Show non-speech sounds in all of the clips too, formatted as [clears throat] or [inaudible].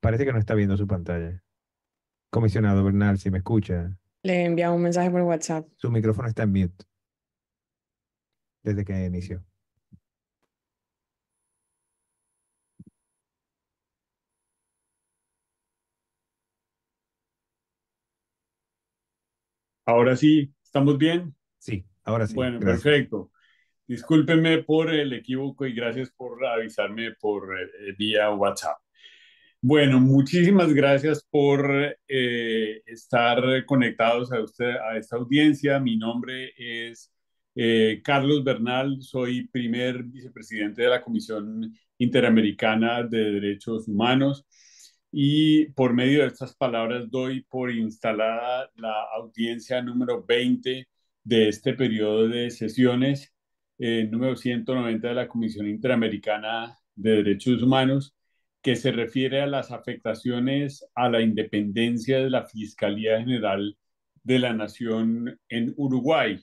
Parece que no está viendo su pantalla. Comisionado Bernal, si me escucha. Le he enviado un mensaje por WhatsApp. Su micrófono está en mute. Desde que inició. Ahora sí, ¿estamos bien? Sí, ahora sí. Bueno, perfecto. Discúlpenme por el equívoco y gracias por avisarme por eh, eh, vía WhatsApp. Bueno, muchísimas gracias por eh, estar conectados a, usted, a esta audiencia. Mi nombre es eh, Carlos Bernal, soy primer vicepresidente de la Comisión Interamericana de Derechos Humanos y por medio de estas palabras doy por instalada la audiencia número 20 de este periodo de sesiones, eh, número 190 de la Comisión Interamericana de Derechos Humanos que se refiere a las afectaciones a la independencia de la Fiscalía General de la Nación en Uruguay.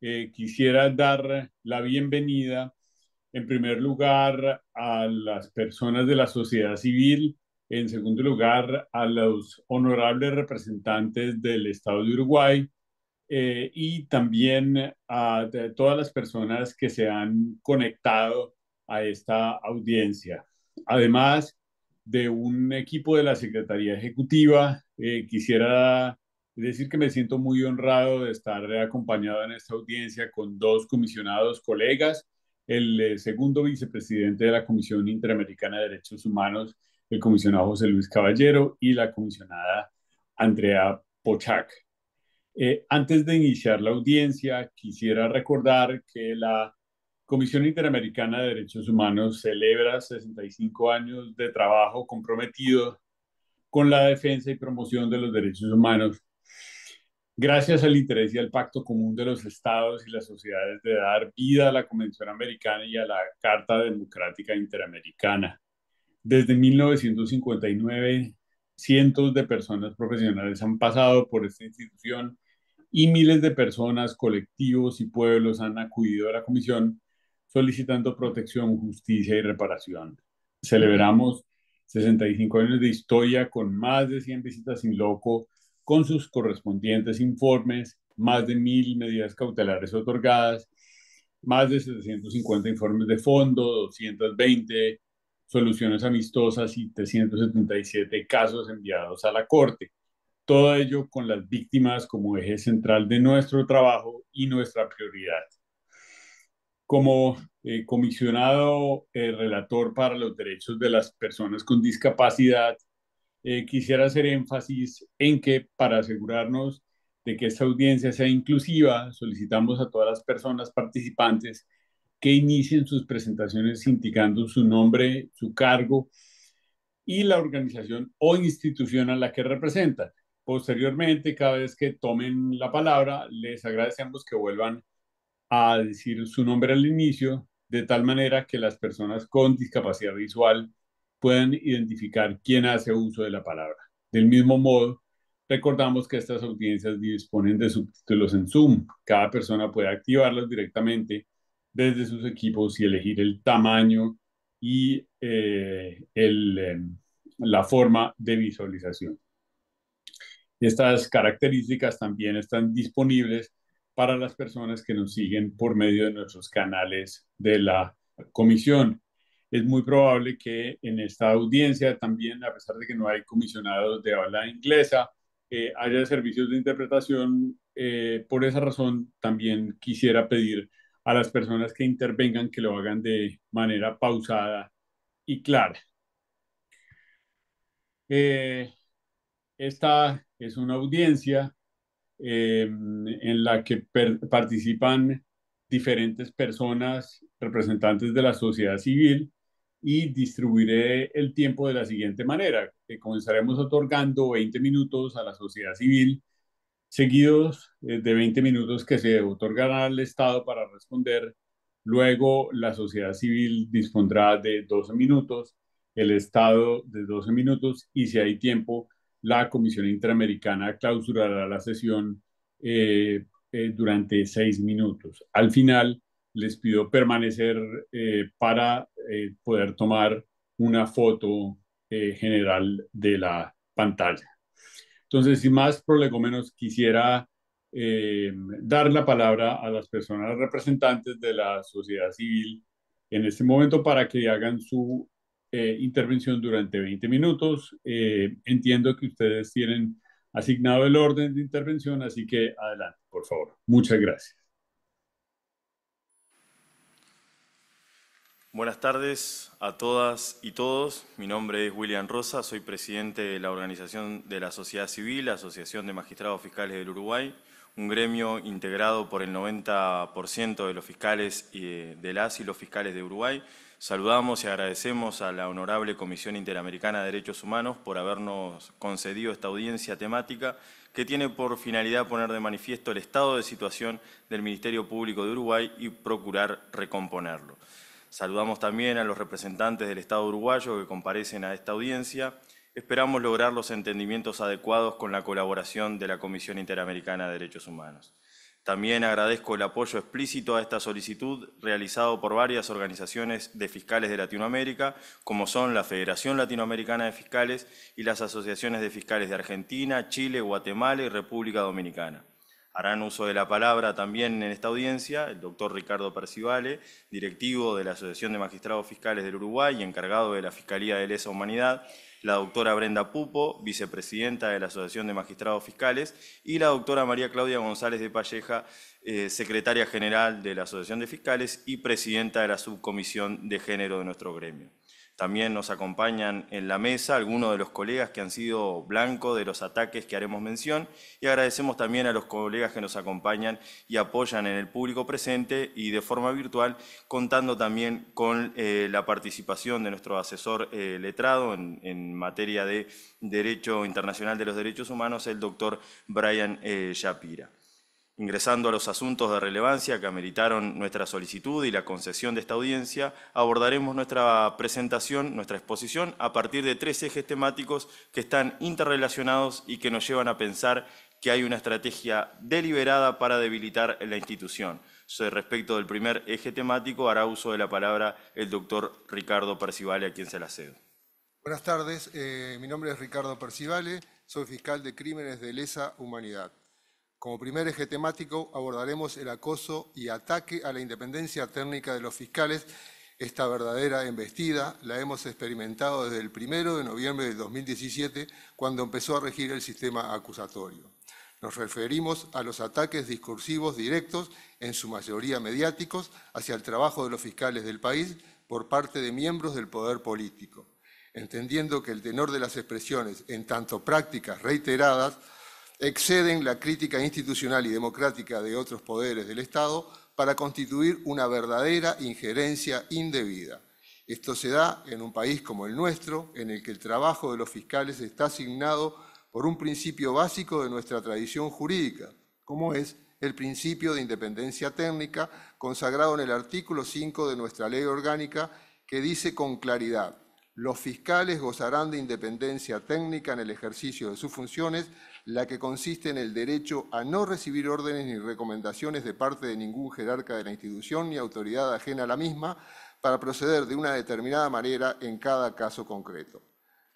Eh, quisiera dar la bienvenida, en primer lugar, a las personas de la sociedad civil, en segundo lugar, a los honorables representantes del Estado de Uruguay eh, y también a todas las personas que se han conectado a esta audiencia además de un equipo de la Secretaría Ejecutiva. Eh, quisiera decir que me siento muy honrado de estar acompañado en esta audiencia con dos comisionados colegas, el eh, segundo vicepresidente de la Comisión Interamericana de Derechos Humanos, el comisionado José Luis Caballero, y la comisionada Andrea Pochak. Eh, antes de iniciar la audiencia, quisiera recordar que la Comisión Interamericana de Derechos Humanos celebra 65 años de trabajo comprometido con la defensa y promoción de los derechos humanos. Gracias al interés y al pacto común de los estados y las sociedades de dar vida a la Convención Americana y a la Carta Democrática Interamericana. Desde 1959, cientos de personas profesionales han pasado por esta institución y miles de personas, colectivos y pueblos han acudido a la comisión solicitando protección, justicia y reparación. Celebramos 65 años de historia con más de 100 visitas sin loco, con sus correspondientes informes, más de mil medidas cautelares otorgadas, más de 750 informes de fondo, 220 soluciones amistosas y 377 casos enviados a la Corte. Todo ello con las víctimas como eje central de nuestro trabajo y nuestra prioridad como eh, comisionado eh, relator para los derechos de las personas con discapacidad, eh, quisiera hacer énfasis en que para asegurarnos de que esta audiencia sea inclusiva, solicitamos a todas las personas participantes que inicien sus presentaciones indicando su nombre, su cargo y la organización o institución a la que representan. Posteriormente, cada vez que tomen la palabra, les agradecemos que vuelvan a decir su nombre al inicio, de tal manera que las personas con discapacidad visual puedan identificar quién hace uso de la palabra. Del mismo modo, recordamos que estas audiencias disponen de subtítulos en Zoom. Cada persona puede activarlos directamente desde sus equipos y elegir el tamaño y eh, em, la forma de visualización. Estas características también están disponibles para las personas que nos siguen por medio de nuestros canales de la comisión. Es muy probable que en esta audiencia también, a pesar de que no hay comisionados de habla inglesa, eh, haya servicios de interpretación. Eh, por esa razón, también quisiera pedir a las personas que intervengan que lo hagan de manera pausada y clara. Eh, esta es una audiencia eh, en la que participan diferentes personas, representantes de la sociedad civil, y distribuiré el tiempo de la siguiente manera. que eh, comenzaremos otorgando 20 minutos a la sociedad civil, seguidos eh, de 20 minutos que se otorgará al Estado para responder. Luego la sociedad civil dispondrá de 12 minutos, el Estado de 12 minutos y si hay tiempo la Comisión Interamericana clausurará la sesión eh, eh, durante seis minutos. Al final, les pido permanecer eh, para poder tomar una foto general de la pantalla. Entonces, sin más prolegómenos, quisiera dar la palabra a las personas representantes de la sociedad civil en este momento para que hagan su eh, intervención durante 20 minutos. Eh, entiendo que ustedes tienen asignado el orden de intervención, así que adelante, por favor. Muchas gracias. Buenas tardes a todas y todos. Mi nombre es William Rosa, soy presidente de la organización de la sociedad civil, Asociación de Magistrados Fiscales del Uruguay un gremio integrado por el 90% de los fiscales del de y los fiscales de Uruguay. Saludamos y agradecemos a la Honorable Comisión Interamericana de Derechos Humanos por habernos concedido esta audiencia temática que tiene por finalidad poner de manifiesto el estado de situación del Ministerio Público de Uruguay y procurar recomponerlo. Saludamos también a los representantes del Estado uruguayo que comparecen a esta audiencia Esperamos lograr los entendimientos adecuados con la colaboración de la Comisión Interamericana de Derechos Humanos. También agradezco el apoyo explícito a esta solicitud realizado por varias organizaciones de fiscales de Latinoamérica, como son la Federación Latinoamericana de Fiscales y las asociaciones de fiscales de Argentina, Chile, Guatemala y República Dominicana. Harán uso de la palabra también en esta audiencia el doctor Ricardo Percivale, directivo de la Asociación de Magistrados Fiscales del Uruguay y encargado de la Fiscalía de Lesa Humanidad, la doctora Brenda Pupo, vicepresidenta de la Asociación de Magistrados Fiscales, y la doctora María Claudia González de Palleja, eh, secretaria general de la Asociación de Fiscales y presidenta de la Subcomisión de Género de nuestro gremio. También nos acompañan en la mesa algunos de los colegas que han sido blanco de los ataques que haremos mención y agradecemos también a los colegas que nos acompañan y apoyan en el público presente y de forma virtual, contando también con eh, la participación de nuestro asesor eh, letrado en, materia de Derecho Internacional de los Derechos Humanos, el doctor Brian eh, Shapira. Ingresando a los asuntos de relevancia que ameritaron nuestra solicitud y la concesión de esta audiencia, abordaremos nuestra presentación, nuestra exposición, a partir de tres ejes temáticos que están interrelacionados y que nos llevan a pensar que hay una estrategia deliberada para debilitar la institución. respecto del primer eje temático, hará uso de la palabra el doctor Ricardo Percivale, a quien se la cedo. Buenas tardes, eh, mi nombre es Ricardo Percivale, soy fiscal de Crímenes de Lesa Humanidad. Como primer eje temático abordaremos el acoso y ataque a la independencia técnica de los fiscales. Esta verdadera embestida la hemos experimentado desde el primero de noviembre de 2017, cuando empezó a regir el sistema acusatorio. Nos referimos a los ataques discursivos directos, en su mayoría mediáticos, hacia el trabajo de los fiscales del país por parte de miembros del poder político, entendiendo que el tenor de las expresiones, en tanto prácticas reiteradas, exceden la crítica institucional y democrática de otros poderes del Estado para constituir una verdadera injerencia indebida. Esto se da en un país como el nuestro, en el que el trabajo de los fiscales está asignado por un principio básico de nuestra tradición jurídica, como es el principio de independencia técnica consagrado en el artículo 5 de nuestra ley orgánica que dice con claridad, los fiscales gozarán de independencia técnica en el ejercicio de sus funciones, la que consiste en el derecho a no recibir órdenes ni recomendaciones de parte de ningún jerarca de la institución ni autoridad ajena a la misma para proceder de una determinada manera en cada caso concreto.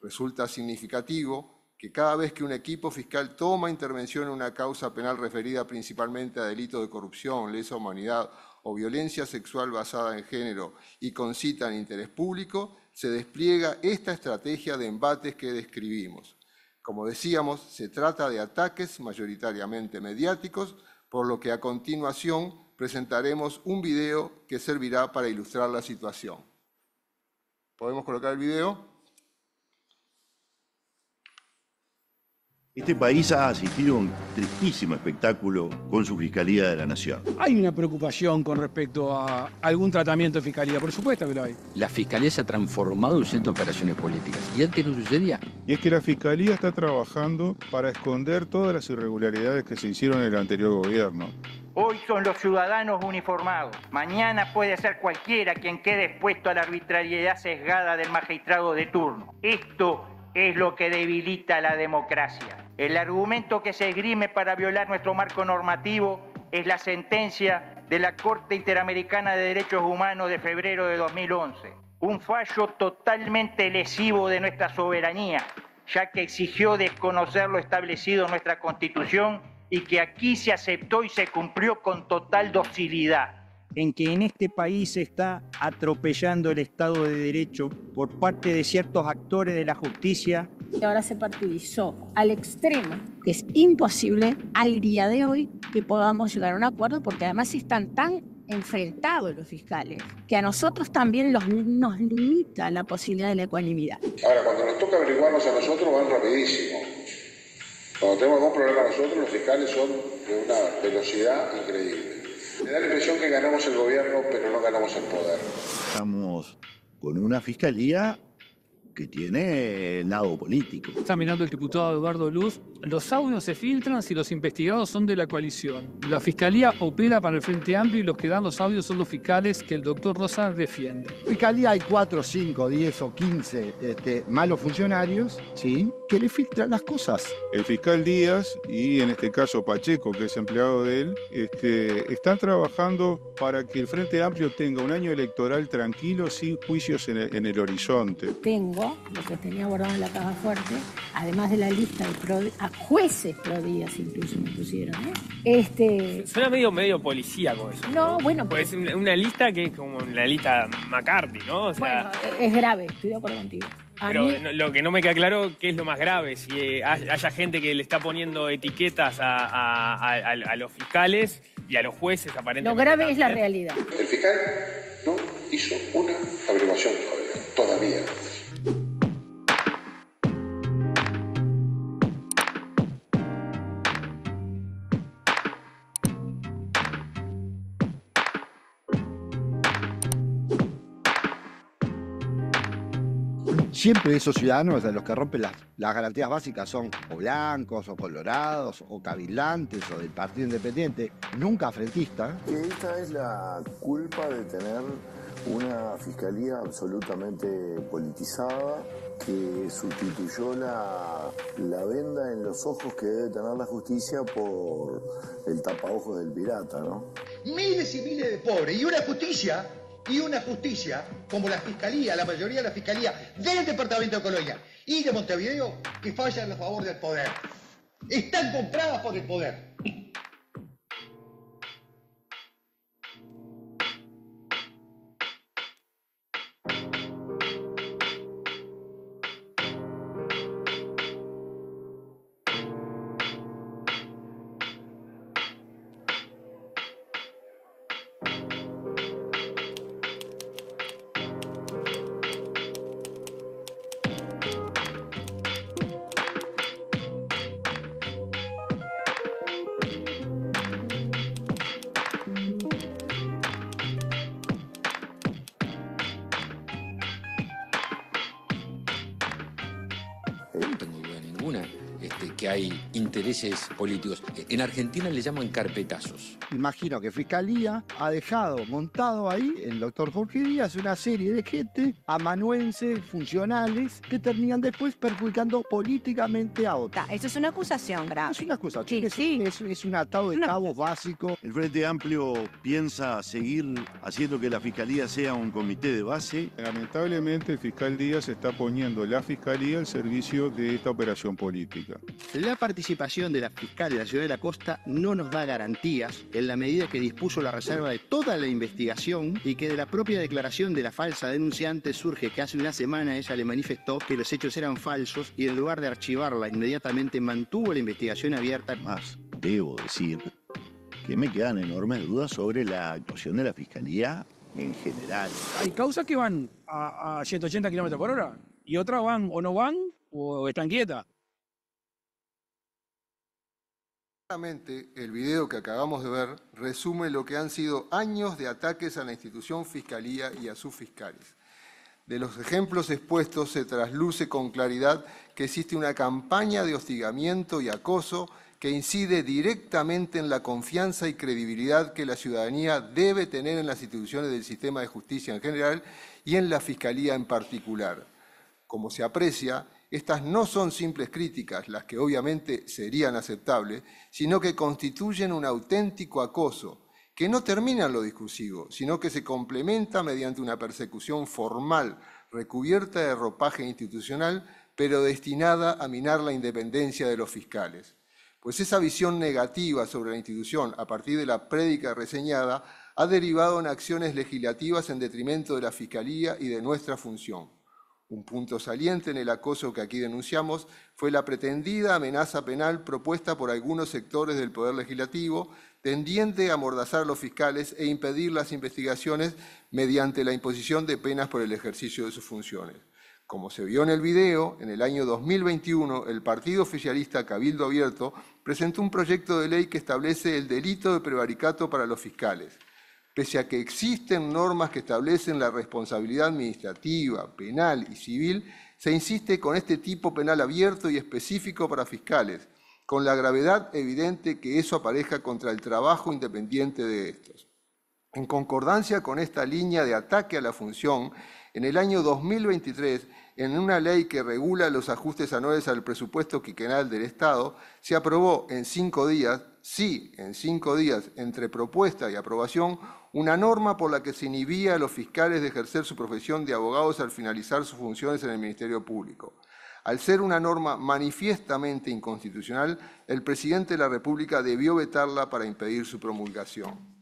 Resulta significativo que cada vez que un equipo fiscal toma intervención en una causa penal referida principalmente a delito de corrupción, lesa humanidad o violencia sexual basada en género y concita en interés público, se despliega esta estrategia de embates que describimos. Como decíamos, se trata de ataques mayoritariamente mediáticos, por lo que a continuación presentaremos un video que servirá para ilustrar la situación. ¿Podemos colocar el video? Este país ha asistido a un tristísimo espectáculo con su Fiscalía de la Nación. Hay una preocupación con respecto a algún tratamiento de Fiscalía, por supuesto que lo hay. La Fiscalía se ha transformado en centro de operaciones políticas y antes no sucedía. Y es que la Fiscalía está trabajando para esconder todas las irregularidades que se hicieron en el anterior gobierno. Hoy son los ciudadanos uniformados. Mañana puede ser cualquiera quien quede expuesto a la arbitrariedad sesgada del magistrado de turno. Esto es lo que debilita la democracia. El argumento que se esgrime para violar nuestro marco normativo es la sentencia de la Corte Interamericana de Derechos Humanos de febrero de 2011. Un fallo totalmente lesivo de nuestra soberanía, ya que exigió desconocer lo establecido en nuestra Constitución y que aquí se aceptó y se cumplió con total docilidad en que en este país se está atropellando el Estado de Derecho por parte de ciertos actores de la justicia. y ahora se partidizó al extremo, que es imposible al día de hoy que podamos llegar a un acuerdo porque además están tan enfrentados los fiscales, que a nosotros también nos limita la posibilidad de la ecuanimidad. Ahora, cuando nos toca averiguarnos a nosotros van rapidísimo. Cuando tenemos algún problema nosotros, los fiscales son de una velocidad increíble. Me da la impresión que ganamos el gobierno, pero no ganamos el poder. Estamos con una fiscalía que tiene lado político. Está mirando el diputado Eduardo Luz los audios se filtran si los investigados son de la coalición. La fiscalía opera para el Frente Amplio y los que dan los audios son los fiscales que el doctor Rosa defiende. En fiscalía hay 4, 5, 10 o 15 este, malos funcionarios ¿sí? que le filtran las cosas. El fiscal Díaz y en este caso Pacheco, que es empleado de él, este, están trabajando para que el Frente Amplio tenga un año electoral tranquilo, sin juicios en el, horizonte. Tengo lo que tenía guardado en la caja fuerte, además de la lista de jueces todavía incluso me pusieron. ¿eh? Este... Suena medio, medio policíaco eso. No, bueno. Pues una lista que es como la lista McCarthy, ¿no? E-, es grave, estoy de acuerdo contigo. pero lo que no me queda claro qué es lo más grave, si eh, haya gente que le está poniendo etiquetas a, los fiscales y a los jueces aparentemente. Lo grave es la ¿eh? realidad. El fiscal no hizo una averiguación todavía. siempre esos ciudadanos a los que rompen las, garantías básicas son o blancos, o colorados, o cavilantes, o del Partido Independiente, nunca frentista. esta es la culpa de tener una fiscalía absolutamente politizada que sustituyó la, venda en los ojos que debe tener la justicia por el tapaojos del pirata, ¿no? Miles y miles de pobres y una justicia y una justicia, como la fiscalía, la mayoría de la fiscalía del Departamento de Colonia y de Montevideo, que fallan a favor del poder. Están compradas por el poder. políticos. En Argentina le llaman carpetazos. Imagino que Fiscalía ha dejado montado ahí el doctor Jorge Díaz una serie de gente amanuenses, funcionales, que terminan después perjudicando políticamente a otros. Eso es una acusación grave. Es una acusación. Sí, es, Es, un atado de cabos básico. El Frente Amplio piensa seguir haciendo que la Fiscalía sea un comité de base. Lamentablemente el fiscal Díaz está poniendo la Fiscalía al servicio de esta operación política. La participación de la fiscal de la ciudad de la costa no nos da garantías en la medida que dispuso la reserva de toda la investigación y que de la propia declaración de la falsa denunciante surge que hace una semana ella le manifestó que los hechos eran falsos y en lugar de archivarla inmediatamente mantuvo la investigación abierta. Más, debo decir que me quedan enormes dudas sobre la actuación de la fiscalía en general. Hay causas que van a, 180 kilómetros por hora y otras van o no van o están quietas. el video que acabamos de ver resume lo que han sido años de ataques a la institución fiscalía y a sus fiscales. De los ejemplos expuestos se trasluce con claridad que existe una campaña de hostigamiento y acoso que incide directamente en la confianza y credibilidad que la ciudadanía debe tener en las instituciones del sistema de justicia en general y en la Fiscalía en particular. Como se aprecia, estas no son simples críticas, las que obviamente serían aceptables, sino que constituyen un auténtico acoso, que no termina en lo discursivo, sino que se complementa mediante una persecución formal, recubierta de ropaje institucional, pero destinada a minar la independencia de los fiscales. Pues esa visión negativa sobre la institución, a partir de la prédica reseñada, ha derivado en acciones legislativas en detrimento de la Fiscalía y de nuestra función. Un punto saliente en el acoso que aquí denunciamos fue la pretendida amenaza penal propuesta por algunos sectores del Poder Legislativo, tendiente a amordazar a los fiscales e impedir las investigaciones mediante la imposición de penas por el ejercicio de sus funciones. Como se vio en el video, en el año 2021 el partido oficialista Cabildo Abierto presentó un proyecto de ley que establece el delito de prevaricato para los fiscales pese a que existen normas que establecen la responsabilidad administrativa, penal y civil, se insiste con este tipo penal abierto y específico para fiscales, con la gravedad evidente que eso aparezca contra el trabajo independiente de estos. En concordancia con esta línea de ataque a la función, en el año 2023, en una ley que regula los ajustes anuales al presupuesto quinquenal del Estado, se aprobó en cinco días, sí, en cinco días, entre propuesta y aprobación, una norma por la que se inhibía a los fiscales de ejercer su profesión de abogados al finalizar sus funciones en el Ministerio Público. Al ser una norma manifiestamente inconstitucional, el presidente de la República debió vetarla para impedir su promulgación.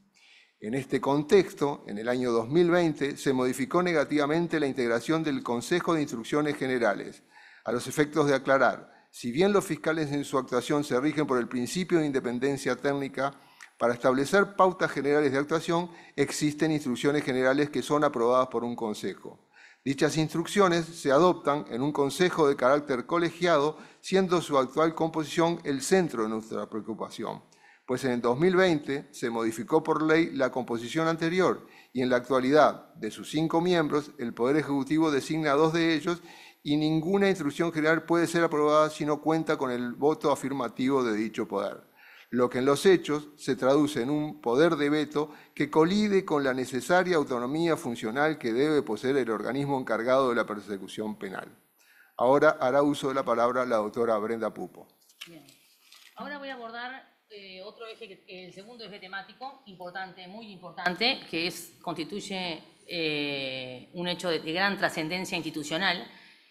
En este contexto, en el año 2020, se modificó negativamente la integración del Consejo de Instrucciones Generales, a los efectos de aclarar, si bien los fiscales en su actuación se rigen por el principio de independencia técnica, para establecer pautas generales de actuación existen instrucciones generales que son aprobadas por un consejo. Dichas instrucciones se adoptan en un consejo de carácter colegiado, siendo su actual composición el centro de nuestra preocupación, pues en el 2020 se modificó por ley la composición anterior y en la actualidad, de sus cinco miembros, el Poder Ejecutivo designa dos de ellos y ninguna instrucción general puede ser aprobada si no cuenta con el voto afirmativo de dicho poder lo que en los hechos se traduce en un poder de veto que colide con la necesaria autonomía funcional que debe poseer el organismo encargado de la persecución penal. Ahora hará uso de la palabra la doctora Brenda Pupo. Ahora voy a abordar eh, otro eje, el segundo eje temático, importante, muy importante, que es, constituye eh, un hecho de gran trascendencia institucional,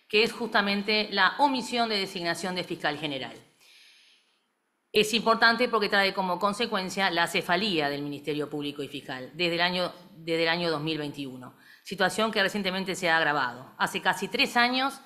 que es justamente la omisión de designación de fiscal general es importante porque trae como consecuencia la cefalía del Ministerio Público y Fiscal desde el año, desde el año 2021, situación que recientemente se ha agravado. Hace casi tres años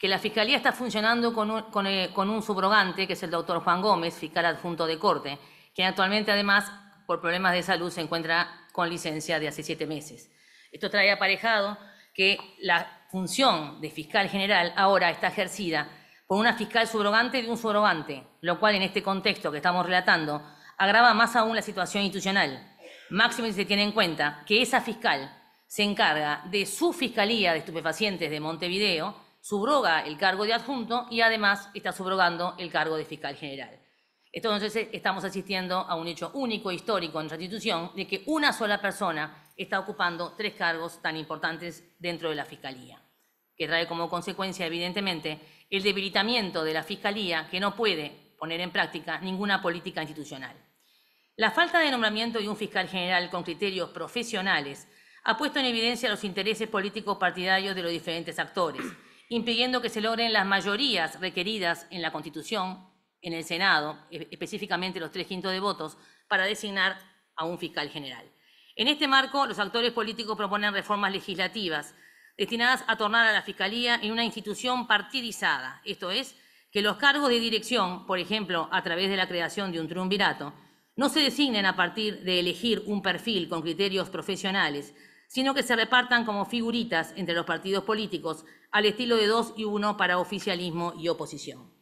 que la Fiscalía está funcionando con un, con, eh, un subrogante, que es el doctor Juan Gómez, fiscal adjunto de corte, quien actualmente además por problemas de salud se encuentra con licencia de hace siete meses. Esto trae aparejado que la función de fiscal general ahora está ejercida por una fiscal subrogante de un subrogante, lo cual en este contexto que estamos relatando agrava más aún la situación institucional. Máximo si se tiene en cuenta que esa fiscal se encarga de su Fiscalía de Estupefacientes de Montevideo, subroga el cargo de adjunto y además está subrogando el cargo de fiscal general. entonces estamos asistiendo a un hecho único histórico en nuestra institución de que una sola persona está ocupando tres cargos tan importantes dentro de la Fiscalía que trae como consecuencia, evidentemente, el debilitamiento de la Fiscalía, que no puede poner en práctica ninguna política institucional. La falta de nombramiento de un fiscal general con criterios profesionales ha puesto en evidencia los intereses políticos partidarios de los diferentes actores, impidiendo que se logren las mayorías requeridas en la Constitución, en el Senado, e-, específicamente los tres quintos de votos, para designar a un fiscal general. En este marco, los actores políticos proponen reformas legislativas destinadas a tornar a la Fiscalía en una institución partidizada, esto es, que los cargos de dirección, por ejemplo, a través de la creación de un triunvirato, no se designen a partir de elegir un perfil con criterios profesionales, sino que se repartan como figuritas entre los partidos políticos al estilo de dos y uno para oficialismo y oposición.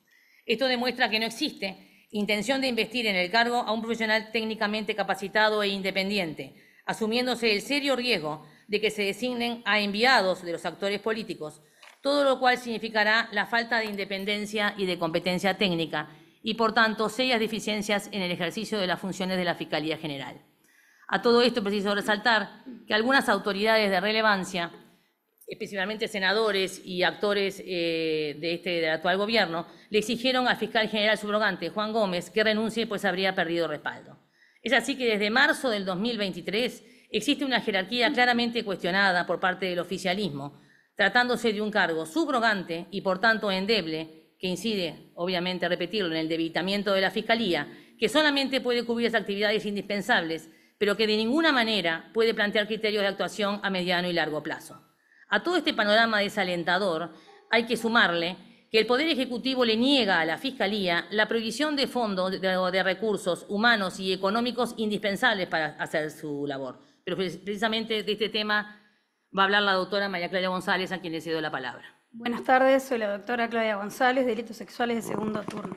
Esto demuestra que no existe intención de investir en el cargo a un profesional técnicamente capacitado e independiente, asumiéndose el serio riesgo de que se designen a enviados de los actores políticos, todo lo cual significará la falta de independencia y de competencia técnica y, por tanto, serias deficiencias en el ejercicio de las funciones de la Fiscalía General. A todo esto preciso resaltar que algunas autoridades de relevancia, especialmente senadores y actores eh, de este, del actual gobierno, le exigieron al fiscal general subrogante, Juan Gómez, que renuncie, pues habría perdido respaldo. Es así que desde marzo del 2023 Existe una jerarquía claramente cuestionada por parte del oficialismo, tratándose de un cargo subrogante y por tanto endeble, que incide, obviamente, repetirlo, en el debilitamiento de la Fiscalía, que solamente puede cubrir las actividades indispensables, pero que de ninguna manera puede plantear criterios de actuación a mediano y largo plazo. A todo este panorama desalentador hay que sumarle que el Poder Ejecutivo le niega a la Fiscalía la prohibición de fondos o de recursos humanos y económicos indispensables para hacer su labor pero precisamente de este tema va a hablar la doctora María Claudia González, a quien le cedo la palabra. Buenas tardes, soy la doctora Claudia González, Delitos Sexuales de Segundo Turno.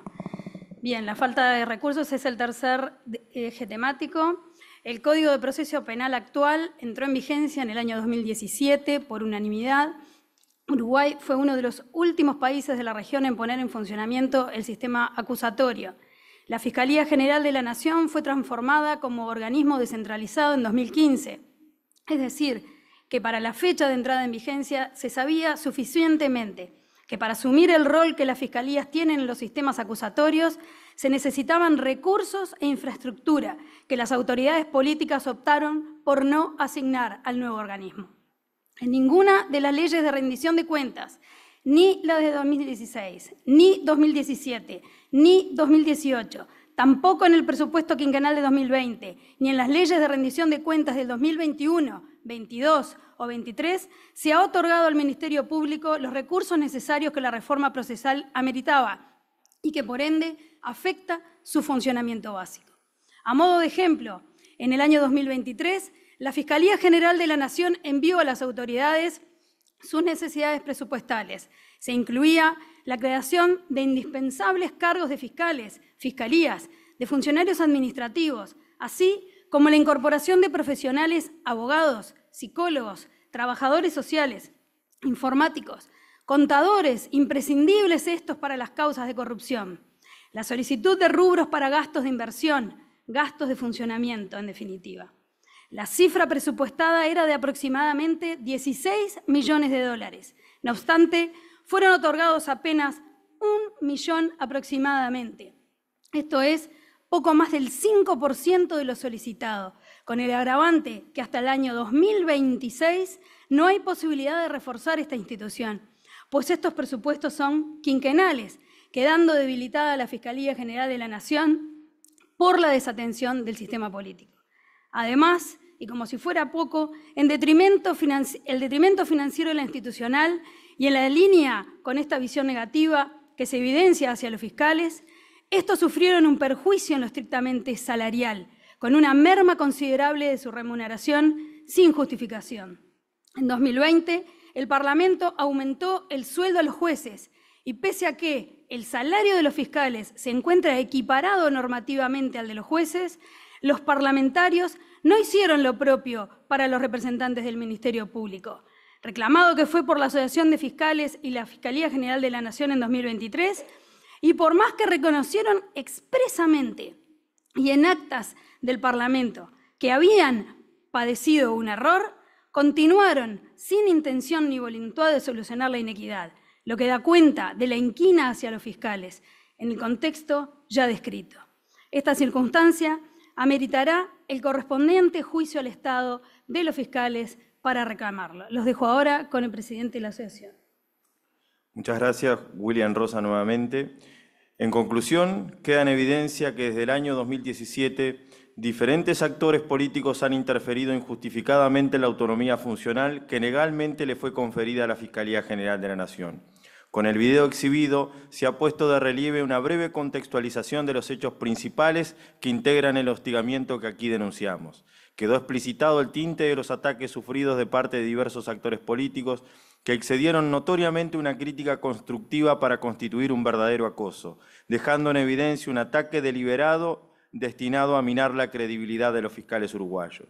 Bien, la falta de recursos es el tercer eh, eje temático. El Código de Proceso Penal actual entró en vigencia en el año 2017 por unanimidad. Uruguay fue uno de los últimos países de la región en poner en funcionamiento el sistema acusatorio. La Fiscalía General de la Nación fue transformada como organismo descentralizado en 2015, es decir, que para la fecha de entrada en vigencia se sabía suficientemente que para asumir el rol que las fiscalías tienen en los sistemas acusatorios se necesitaban recursos e infraestructura que las autoridades políticas optaron por no asignar al nuevo organismo. En ninguna de las leyes de rendición de cuentas ni la de 2016, ni 2017, ni 2018, tampoco en el presupuesto quinquenal de 2020, ni en las leyes de rendición de cuentas del 2021, 22 o 23, se ha otorgado al Ministerio Público los recursos necesarios que la reforma procesal ameritaba y que por ende afecta su funcionamiento básico. A modo de ejemplo, en el año 2023, la Fiscalía General de la Nación envió a las autoridades sus necesidades presupuestales. Se incluía la creación de indispensables cargos de fiscales, fiscalías, de funcionarios administrativos, así como la incorporación de profesionales, abogados, psicólogos, trabajadores sociales, informáticos, contadores, imprescindibles estos para las causas de corrupción, la solicitud de rubros para gastos de inversión, gastos de funcionamiento, en definitiva. La cifra presupuestada era de aproximadamente 16 millones de dólares. No obstante, fueron otorgados apenas un millón aproximadamente. Esto es poco más del 5% de lo solicitado, con el agravante que hasta el año 2026 no hay posibilidad de reforzar esta institución, pues estos presupuestos son quinquenales, quedando debilitada la Fiscalía General de la Nación por la desatención del sistema político. Además, y como si fuera poco, en detrimento el detrimento financiero de la institucional y en la línea con esta visión negativa que se evidencia hacia los fiscales, estos sufrieron un perjuicio en lo estrictamente salarial, con una merma considerable de su remuneración sin justificación. En 2020, el Parlamento aumentó el sueldo a los jueces y pese a que el salario de los fiscales se encuentra equiparado normativamente al de los jueces, los parlamentarios no hicieron lo propio para los representantes del Ministerio Público. Reclamado que fue por la Asociación de Fiscales y la Fiscalía General de la Nación en 2023, y por más que reconocieron expresamente y en actas del Parlamento que habían padecido un error, continuaron sin intención ni voluntad de solucionar la inequidad, lo que da cuenta de la inquina hacia los fiscales, en el contexto ya descrito. Esta circunstancia ameritará el correspondiente juicio al Estado de los fiscales para reclamarlo. Los dejo ahora con el presidente de la asociación. Muchas gracias, William Rosa, nuevamente. En conclusión, queda en evidencia que desde el año 2017 diferentes actores políticos han interferido injustificadamente en la autonomía funcional que legalmente le fue conferida a la Fiscalía General de la Nación. Con el video exhibido se ha puesto de relieve una breve contextualización de los hechos principales que integran el hostigamiento que aquí denunciamos. Quedó explicitado el tinte de los ataques sufridos de parte de diversos actores políticos que excedieron notoriamente una crítica constructiva para constituir un verdadero acoso, dejando en evidencia un ataque deliberado destinado a minar la credibilidad de los fiscales uruguayos.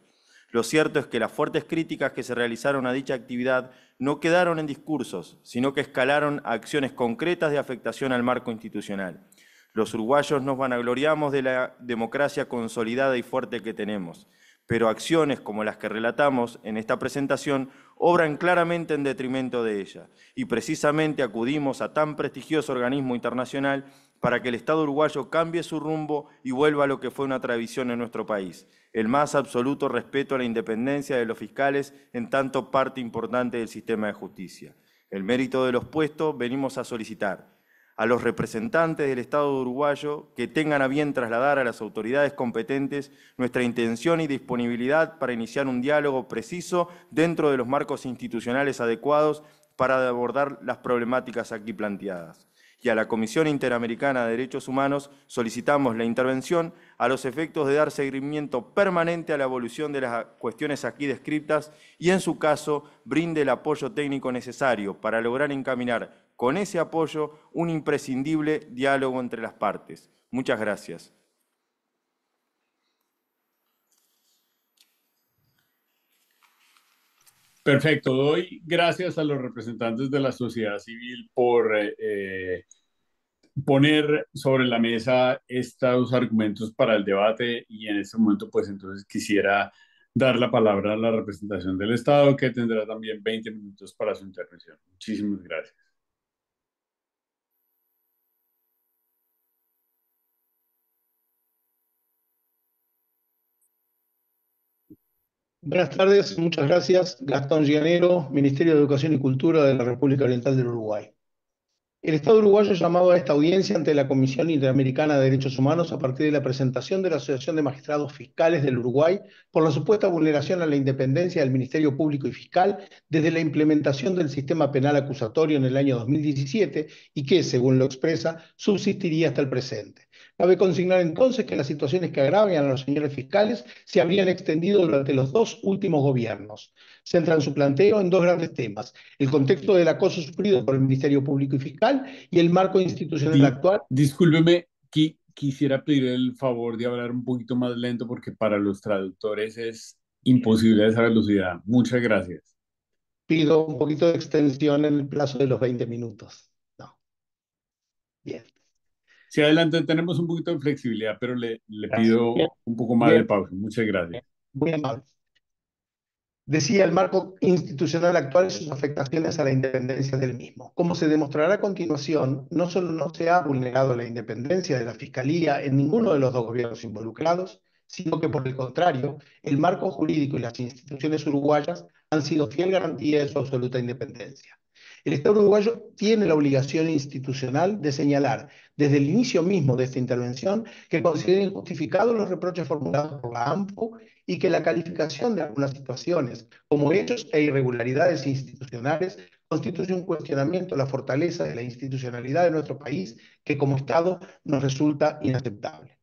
Lo cierto es que las fuertes críticas que se realizaron a dicha actividad no quedaron en discursos, sino que escalaron a acciones concretas de afectación al marco institucional. Los uruguayos nos vanagloriamos de la democracia consolidada y fuerte que tenemos, pero acciones como las que relatamos en esta presentación obran claramente en detrimento de ella, y precisamente acudimos a tan prestigioso organismo internacional para que el Estado uruguayo cambie su rumbo y vuelva a lo que fue una tradición en nuestro país, el más absoluto respeto a la independencia de los fiscales en tanto parte importante del sistema de justicia. El mérito de los puestos venimos a solicitar a los representantes del Estado uruguayo que tengan a bien trasladar a las autoridades competentes nuestra intención y disponibilidad para iniciar un diálogo preciso dentro de los marcos institucionales adecuados para abordar las problemáticas aquí planteadas y a la Comisión Interamericana de Derechos Humanos solicitamos la intervención a los efectos de dar seguimiento permanente a la evolución de las cuestiones aquí descritas y, en su caso, brinde el apoyo técnico necesario para lograr encaminar con ese apoyo un imprescindible diálogo entre las partes. Muchas gracias. Perfecto, doy gracias a los representantes de la sociedad civil por eh, poner sobre la mesa estos argumentos para el debate y en este momento pues entonces quisiera dar la palabra a la representación del Estado que tendrá también 20 minutos para su intervención. Muchísimas gracias. Buenas tardes, muchas gracias. Gastón Llanero, Ministerio de Educación y Cultura de la República Oriental del Uruguay. El Estado uruguayo ha llamado a esta audiencia ante la Comisión Interamericana de Derechos Humanos a partir de la presentación de la Asociación de Magistrados Fiscales del Uruguay por la supuesta vulneración a la independencia del Ministerio Público y Fiscal desde la implementación del sistema penal acusatorio en el año 2017 y que, según lo expresa, subsistiría hasta el presente. Cabe consignar entonces que las situaciones que agravian a los señores fiscales se habrían extendido durante los dos últimos gobiernos. Centran su planteo en dos grandes temas, el contexto del acoso sufrido por el Ministerio Público y Fiscal y el marco institucional actual. Discúlpeme, quisiera pedir el favor de hablar un poquito más lento porque para los traductores es imposible esa velocidad. Muchas gracias. Pido un poquito de extensión en el plazo de los 20 minutos. Sí, adelante, tenemos un poquito de flexibilidad, pero le, pido un poco más de pausa. Muchas gracias. Muy amable. Decía el marco institucional actual y sus afectaciones a la independencia del mismo. Como se demostrará a continuación, no solo no se ha vulnerado la independencia de la Fiscalía en ninguno de los dos gobiernos involucrados, sino que por el contrario, el marco jurídico y las instituciones uruguayas han sido fiel garantía de su absoluta independencia. El Estado uruguayo tiene la obligación institucional de señalar desde el inicio mismo de esta intervención que considera justificados los reproches formulados por la AMPO y que la calificación de algunas situaciones como hechos e irregularidades institucionales constituye un cuestionamiento a la fortaleza de la institucionalidad de nuestro país que como Estado nos resulta inaceptable.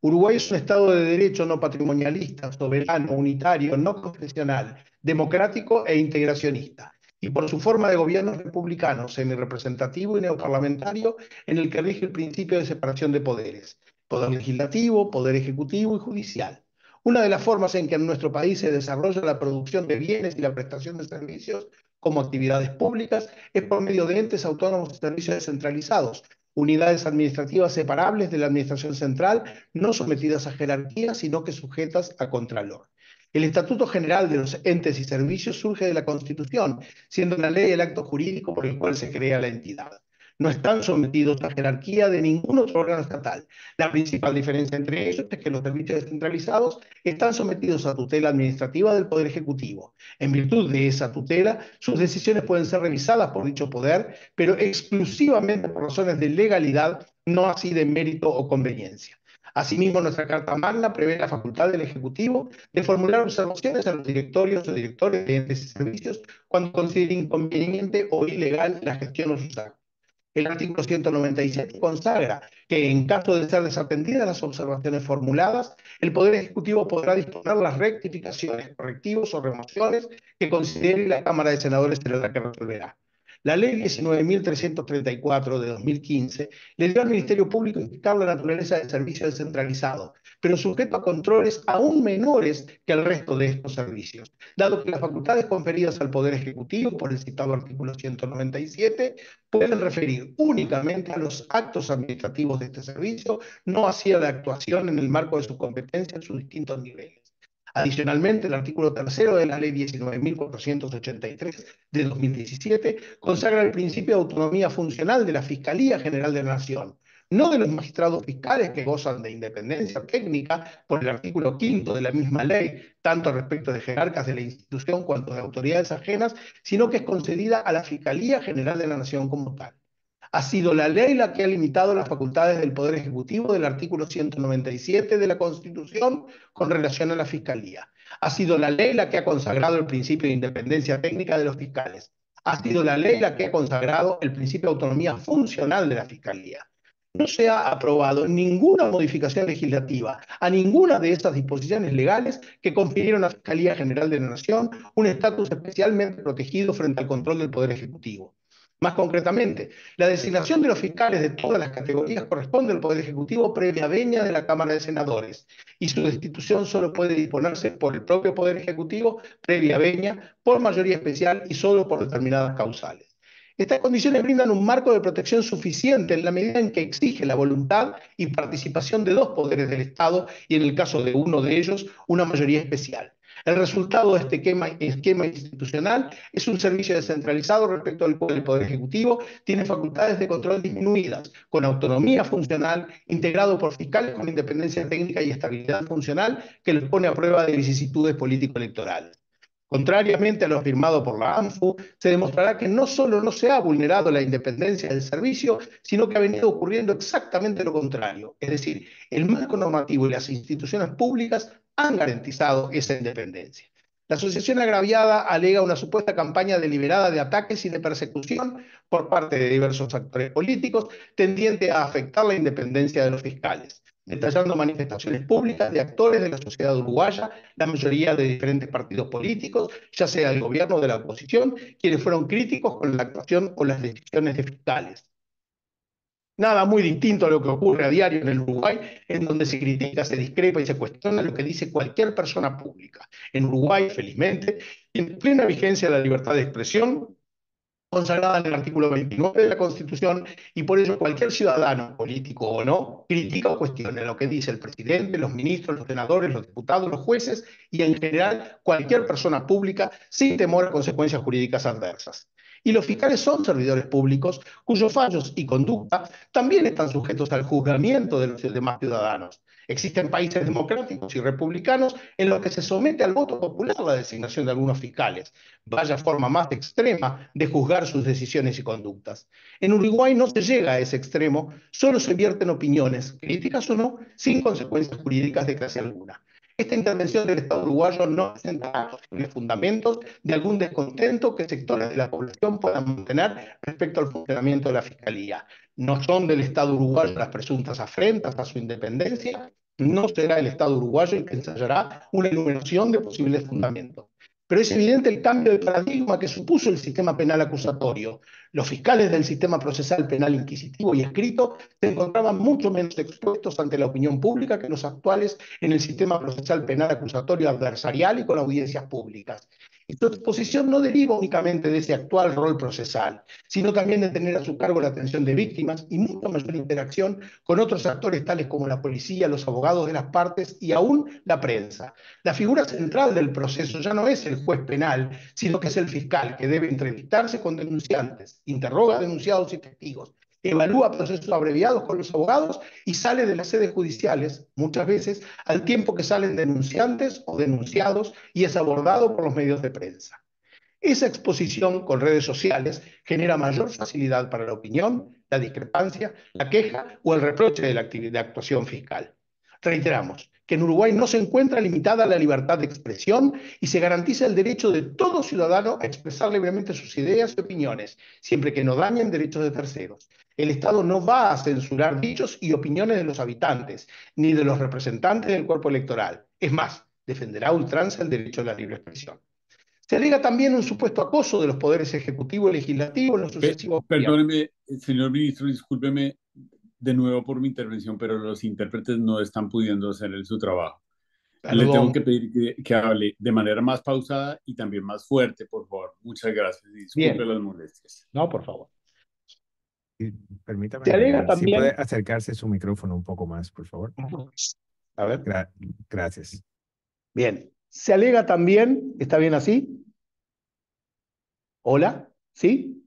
Uruguay es un Estado de derecho no patrimonialista, soberano, unitario, no confesional, democrático e integracionista y por su forma de gobierno republicano, semi-representativo y neoparlamentario, en el que rige el principio de separación de poderes, poder legislativo, poder ejecutivo y judicial. Una de las formas en que en nuestro país se desarrolla la producción de bienes y la prestación de servicios como actividades públicas es por medio de entes autónomos y servicios descentralizados, unidades administrativas separables de la administración central, no sometidas a jerarquía, sino que sujetas a contralor. El Estatuto General de los Entes y Servicios surge de la Constitución, siendo la ley el acto jurídico por el cual se crea la entidad. No están sometidos a jerarquía de ningún otro órgano estatal. La principal diferencia entre ellos es que los servicios descentralizados están sometidos a tutela administrativa del Poder Ejecutivo. En virtud de esa tutela, sus decisiones pueden ser revisadas por dicho poder, pero exclusivamente por razones de legalidad, no así de mérito o conveniencia. Asimismo, nuestra Carta Magna prevé la facultad del Ejecutivo de formular observaciones a los directorios o directores de entes y servicios cuando considere inconveniente o ilegal la gestión o sus actos. El artículo 197 consagra que en caso de ser desatendidas las observaciones formuladas, el Poder Ejecutivo podrá disponer las rectificaciones, correctivos o remociones que considere la Cámara de Senadores en la que resolverá. La ley 19.334 de 2015 le dio al Ministerio Público indicar la naturaleza de servicio descentralizado, pero sujeto a controles aún menores que el resto de estos servicios, dado que las facultades conferidas al Poder Ejecutivo por el citado artículo 197 pueden referir únicamente a los actos administrativos de este servicio, no hacia la actuación en el marco de sus competencias en sus distintos niveles. Adicionalmente, el artículo tercero de la Ley 19.483 de 2017 consagra el principio de autonomía funcional de la Fiscalía General de la Nación, no de los magistrados fiscales que gozan de independencia técnica por el artículo quinto de la misma ley, tanto respecto de jerarcas de la institución cuanto de autoridades ajenas, sino que es concedida a la Fiscalía General de la Nación como tal. Ha sido la ley la que ha limitado las facultades del Poder Ejecutivo del artículo 197 de la Constitución con relación a la Fiscalía. Ha sido la ley la que ha consagrado el principio de independencia técnica de los fiscales. Ha sido la ley la que ha consagrado el principio de autonomía funcional de la Fiscalía. No se ha aprobado ninguna modificación legislativa a ninguna de estas disposiciones legales que confirieron a la Fiscalía General de la Nación un estatus especialmente protegido frente al control del Poder Ejecutivo. Más concretamente, la designación de los fiscales de todas las categorías corresponde al Poder Ejecutivo previa veña de la Cámara de Senadores y su destitución solo puede disponerse por el propio Poder Ejecutivo previa veña, por mayoría especial y solo por determinadas causales. Estas condiciones brindan un marco de protección suficiente en la medida en que exige la voluntad y participación de dos poderes del Estado y en el caso de uno de ellos, una mayoría especial. El resultado de este esquema, institucional es un servicio descentralizado respecto al cual el Poder Ejecutivo tiene facultades de control disminuidas, con autonomía funcional, integrado por fiscales con independencia técnica y estabilidad funcional que los pone a prueba de vicisitudes político-electorales. Contrariamente a lo afirmado por la ANFU, se demostrará que no solo no se ha vulnerado la independencia del servicio, sino que ha venido ocurriendo exactamente lo contrario. Es decir, el marco normativo y las instituciones públicas han garantizado esa independencia. La asociación agraviada alega una supuesta campaña deliberada de ataques y de persecución por parte de diversos actores políticos tendiente a afectar la independencia de los fiscales detallando manifestaciones públicas de actores de la sociedad uruguaya, la mayoría de diferentes partidos políticos, ya sea el gobierno o de la oposición, quienes fueron críticos con la actuación o las decisiones de fiscales. Nada muy distinto a lo que ocurre a diario en el Uruguay, en donde se critica, se discrepa y se cuestiona lo que dice cualquier persona pública. En Uruguay, felizmente, en plena vigencia de la libertad de expresión, consagrada en el artículo 29 de la Constitución y por ello cualquier ciudadano, político o no, critica o cuestiona lo que dice el presidente, los ministros, los senadores, los diputados, los jueces y en general cualquier persona pública sin temor a consecuencias jurídicas adversas y los fiscales son servidores públicos cuyos fallos y conductas también están sujetos al juzgamiento de los demás ciudadanos. Existen países democráticos y republicanos en los que se somete al voto popular la designación de algunos fiscales, vaya forma más extrema de juzgar sus decisiones y conductas. En Uruguay no se llega a ese extremo, solo se vierten opiniones, críticas o no, sin consecuencias jurídicas de clase alguna esta intervención del Estado uruguayo no presentará posibles fundamentos de algún descontento que sectores de la población puedan mantener respecto al funcionamiento de la Fiscalía. No son del Estado uruguayo las presuntas afrentas a su independencia, no será el Estado uruguayo el que ensayará una enumeración de posibles fundamentos. Pero es evidente el cambio de paradigma que supuso el sistema penal acusatorio. Los fiscales del sistema procesal penal inquisitivo y escrito se encontraban mucho menos expuestos ante la opinión pública que los actuales en el sistema procesal penal acusatorio adversarial y con audiencias públicas. Y su exposición no deriva únicamente de ese actual rol procesal, sino también de tener a su cargo la atención de víctimas y mucha mayor interacción con otros actores tales como la policía, los abogados de las partes y aún la prensa. La figura central del proceso ya no es el juez penal, sino que es el fiscal que debe entrevistarse con denunciantes, interroga a denunciados y testigos, evalúa procesos abreviados con los abogados y sale de las sedes judiciales, muchas veces, al tiempo que salen denunciantes o denunciados y es abordado por los medios de prensa. Esa exposición con redes sociales genera mayor facilidad para la opinión, la discrepancia, la queja o el reproche de la, actuación fiscal. Reiteramos, que en Uruguay no se encuentra limitada la libertad de expresión y se garantiza el derecho de todo ciudadano a expresar libremente sus ideas y opiniones, siempre que no dañen derechos de terceros. El Estado no va a censurar dichos y opiniones de los habitantes, ni de los representantes del cuerpo electoral. Es más, defenderá a ultranza el derecho a la libre expresión. Se alega también un supuesto acoso de los poderes ejecutivos y legislativos en los eh, sucesivos. Perdóneme, eh, señor ministro, discúlpeme, de nuevo por mi intervención, pero los intérpretes no están pudiendo hacer su trabajo. Le tengo que pedir que, hable de manera más pausada y también más fuerte, por favor. Muchas gracias. Disculpe las molestias. No, por favor. permítame. Si puede acercarse su micrófono un poco más, por favor. A ver. gracias. Bien. Se alega también, ¿está bien así? ¿Hola? ¿Sí?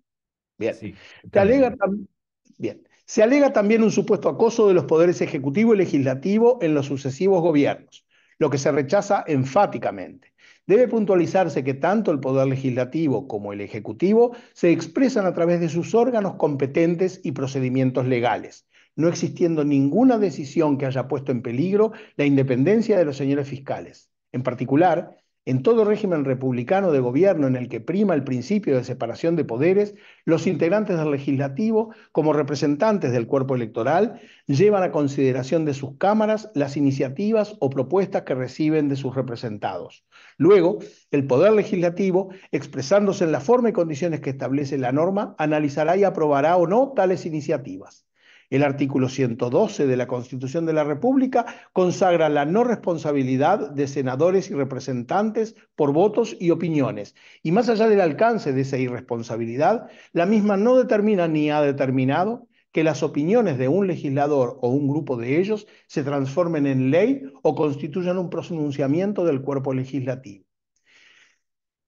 Bien. Sí, se alega también. Bien. Se alega también un supuesto acoso de los poderes ejecutivo y legislativo en los sucesivos gobiernos, lo que se rechaza enfáticamente. Debe puntualizarse que tanto el poder legislativo como el ejecutivo se expresan a través de sus órganos competentes y procedimientos legales, no existiendo ninguna decisión que haya puesto en peligro la independencia de los señores fiscales. En particular, en todo régimen republicano de gobierno en el que prima el principio de separación de poderes, los integrantes del legislativo, como representantes del cuerpo electoral, llevan a consideración de sus cámaras las iniciativas o propuestas que reciben de sus representados. Luego, el poder legislativo, expresándose en la forma y condiciones que establece la norma, analizará y aprobará o no tales iniciativas. El artículo 112 de la Constitución de la República consagra la no responsabilidad de senadores y representantes por votos y opiniones. Y más allá del alcance de esa irresponsabilidad, la misma no determina ni ha determinado que las opiniones de un legislador o un grupo de ellos se transformen en ley o constituyan un pronunciamiento del cuerpo legislativo.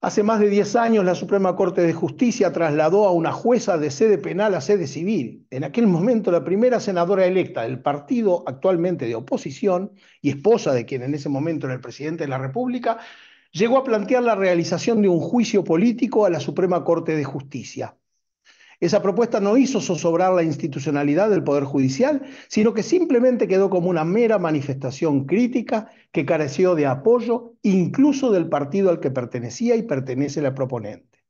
Hace más de 10 años la Suprema Corte de Justicia trasladó a una jueza de sede penal a sede civil, en aquel momento la primera senadora electa del partido actualmente de oposición y esposa de quien en ese momento era el presidente de la República, llegó a plantear la realización de un juicio político a la Suprema Corte de Justicia. Esa propuesta no hizo zozobrar la institucionalidad del Poder Judicial, sino que simplemente quedó como una mera manifestación crítica que careció de apoyo incluso del partido al que pertenecía y pertenece la proponente.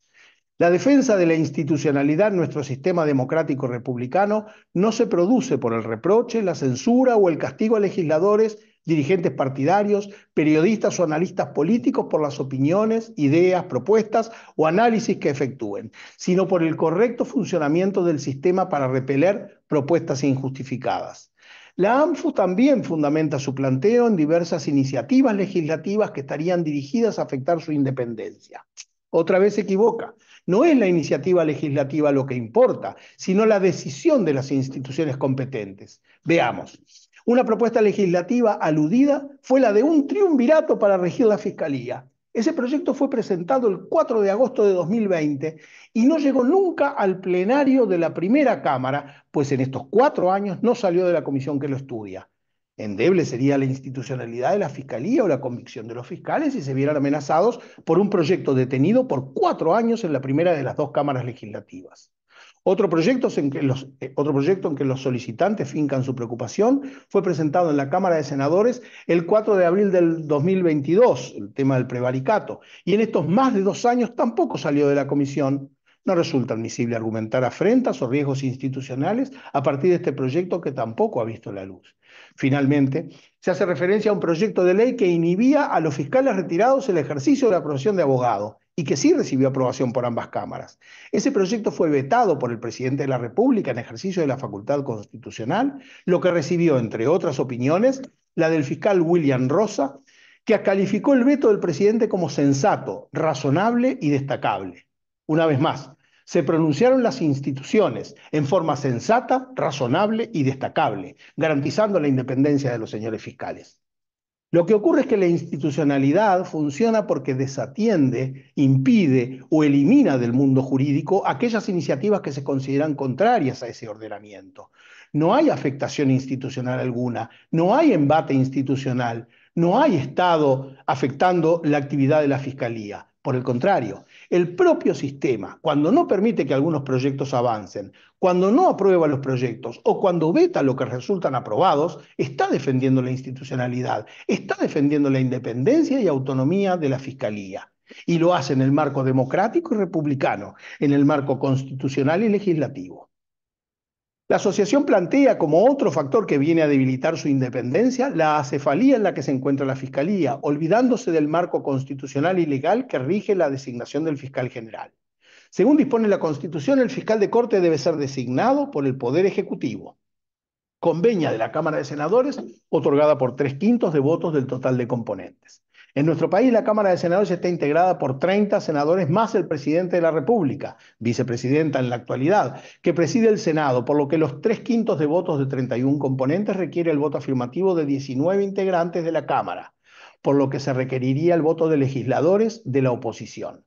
La defensa de la institucionalidad en nuestro sistema democrático republicano no se produce por el reproche, la censura o el castigo a legisladores dirigentes partidarios, periodistas o analistas políticos por las opiniones, ideas, propuestas o análisis que efectúen, sino por el correcto funcionamiento del sistema para repeler propuestas injustificadas. La AMFU también fundamenta su planteo en diversas iniciativas legislativas que estarían dirigidas a afectar su independencia. Otra vez se equivoca. No es la iniciativa legislativa lo que importa, sino la decisión de las instituciones competentes. Veamos. Una propuesta legislativa aludida fue la de un triunvirato para regir la Fiscalía. Ese proyecto fue presentado el 4 de agosto de 2020 y no llegó nunca al plenario de la primera Cámara, pues en estos cuatro años no salió de la comisión que lo estudia. Endeble sería la institucionalidad de la Fiscalía o la convicción de los fiscales si se vieran amenazados por un proyecto detenido por cuatro años en la primera de las dos cámaras legislativas. Otro proyecto, en que los, eh, otro proyecto en que los solicitantes fincan su preocupación fue presentado en la Cámara de Senadores el 4 de abril del 2022, el tema del prevaricato, y en estos más de dos años tampoco salió de la comisión. No resulta admisible argumentar afrentas o riesgos institucionales a partir de este proyecto que tampoco ha visto la luz. Finalmente, se hace referencia a un proyecto de ley que inhibía a los fiscales retirados el ejercicio de la profesión de abogado y que sí recibió aprobación por ambas cámaras. Ese proyecto fue vetado por el presidente de la República en ejercicio de la facultad constitucional, lo que recibió, entre otras opiniones, la del fiscal William Rosa, que calificó el veto del presidente como sensato, razonable y destacable. Una vez más, se pronunciaron las instituciones en forma sensata, razonable y destacable, garantizando la independencia de los señores fiscales. Lo que ocurre es que la institucionalidad funciona porque desatiende, impide o elimina del mundo jurídico aquellas iniciativas que se consideran contrarias a ese ordenamiento. No hay afectación institucional alguna, no hay embate institucional, no hay Estado afectando la actividad de la Fiscalía. Por el contrario, el propio sistema, cuando no permite que algunos proyectos avancen, cuando no aprueba los proyectos o cuando veta lo que resultan aprobados, está defendiendo la institucionalidad, está defendiendo la independencia y autonomía de la Fiscalía. Y lo hace en el marco democrático y republicano, en el marco constitucional y legislativo. La asociación plantea como otro factor que viene a debilitar su independencia la acefalía en la que se encuentra la Fiscalía, olvidándose del marco constitucional y legal que rige la designación del fiscal general. Según dispone la Constitución, el fiscal de corte debe ser designado por el Poder Ejecutivo. convenia de la Cámara de Senadores, otorgada por tres quintos de votos del total de componentes. En nuestro país la Cámara de Senadores está integrada por 30 senadores más el presidente de la República, vicepresidenta en la actualidad, que preside el Senado, por lo que los tres quintos de votos de 31 componentes requiere el voto afirmativo de 19 integrantes de la Cámara, por lo que se requeriría el voto de legisladores de la oposición.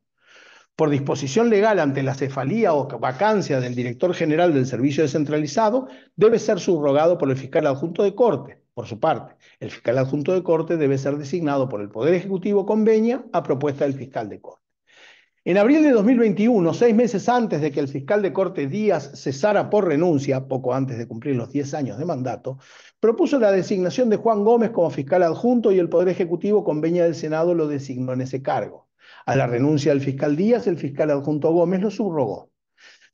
Por disposición legal ante la cefalía o vacancia del director general del servicio descentralizado, debe ser subrogado por el fiscal adjunto de corte por su parte, el fiscal adjunto de corte debe ser designado por el Poder Ejecutivo con a propuesta del fiscal de corte. En abril de 2021, seis meses antes de que el fiscal de corte Díaz cesara por renuncia, poco antes de cumplir los 10 años de mandato, propuso la designación de Juan Gómez como fiscal adjunto y el Poder Ejecutivo con del Senado lo designó en ese cargo. A la renuncia del fiscal Díaz, el fiscal adjunto Gómez lo subrogó.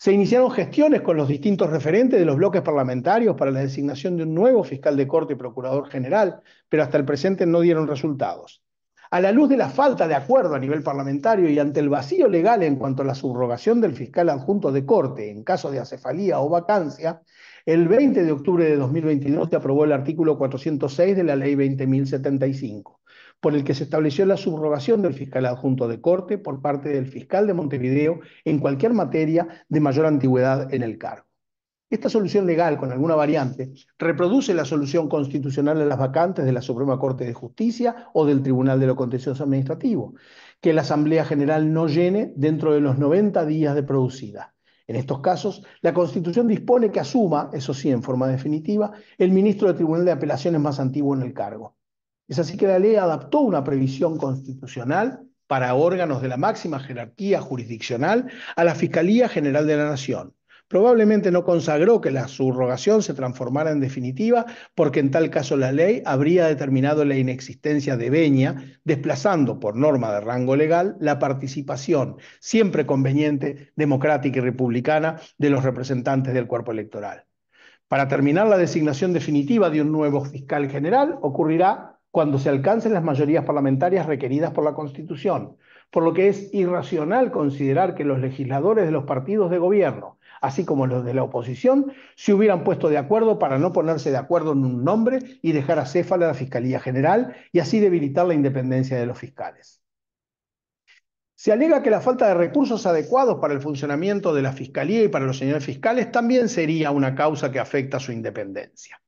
Se iniciaron gestiones con los distintos referentes de los bloques parlamentarios para la designación de un nuevo fiscal de corte y procurador general, pero hasta el presente no dieron resultados. A la luz de la falta de acuerdo a nivel parlamentario y ante el vacío legal en cuanto a la subrogación del fiscal adjunto de corte en caso de acefalía o vacancia, el 20 de octubre de 2022 se aprobó el artículo 406 de la ley 20.075 por el que se estableció la subrogación del fiscal adjunto de corte por parte del fiscal de Montevideo en cualquier materia de mayor antigüedad en el cargo. Esta solución legal, con alguna variante, reproduce la solución constitucional de las vacantes de la Suprema Corte de Justicia o del Tribunal de lo Contencioso Administrativo, que la Asamblea General no llene dentro de los 90 días de producida. En estos casos, la Constitución dispone que asuma, eso sí, en forma definitiva, el ministro del Tribunal de Apelaciones más antiguo en el cargo. Es así que la ley adaptó una previsión constitucional para órganos de la máxima jerarquía jurisdiccional a la Fiscalía General de la Nación. Probablemente no consagró que la subrogación se transformara en definitiva, porque en tal caso la ley habría determinado la inexistencia de Beña, desplazando por norma de rango legal la participación, siempre conveniente, democrática y republicana, de los representantes del cuerpo electoral. Para terminar, la designación definitiva de un nuevo fiscal general ocurrirá cuando se alcancen las mayorías parlamentarias requeridas por la Constitución, por lo que es irracional considerar que los legisladores de los partidos de gobierno, así como los de la oposición, se hubieran puesto de acuerdo para no ponerse de acuerdo en un nombre y dejar a Céfala la Fiscalía General y así debilitar la independencia de los fiscales. Se alega que la falta de recursos adecuados para el funcionamiento de la Fiscalía y para los señores fiscales también sería una causa que afecta su independencia.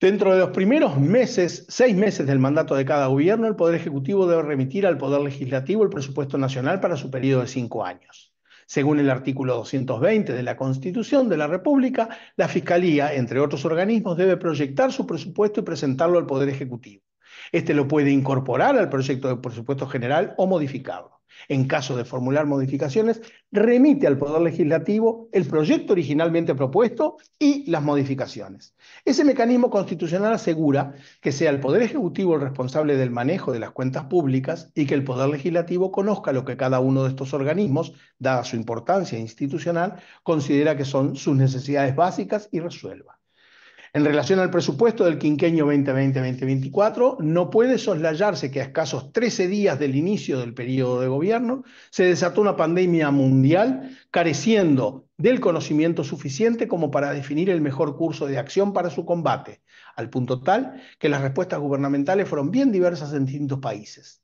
Dentro de los primeros meses, seis meses del mandato de cada gobierno, el Poder Ejecutivo debe remitir al Poder Legislativo el presupuesto nacional para su periodo de cinco años. Según el artículo 220 de la Constitución de la República, la Fiscalía, entre otros organismos, debe proyectar su presupuesto y presentarlo al Poder Ejecutivo. Este lo puede incorporar al proyecto de presupuesto general o modificarlo. En caso de formular modificaciones, remite al Poder Legislativo el proyecto originalmente propuesto y las modificaciones. Ese mecanismo constitucional asegura que sea el Poder Ejecutivo el responsable del manejo de las cuentas públicas y que el Poder Legislativo conozca lo que cada uno de estos organismos, dada su importancia institucional, considera que son sus necesidades básicas y resuelva. En relación al presupuesto del quinquenio 2020-2024, no puede soslayarse que a escasos 13 días del inicio del periodo de gobierno se desató una pandemia mundial careciendo del conocimiento suficiente como para definir el mejor curso de acción para su combate, al punto tal que las respuestas gubernamentales fueron bien diversas en distintos países.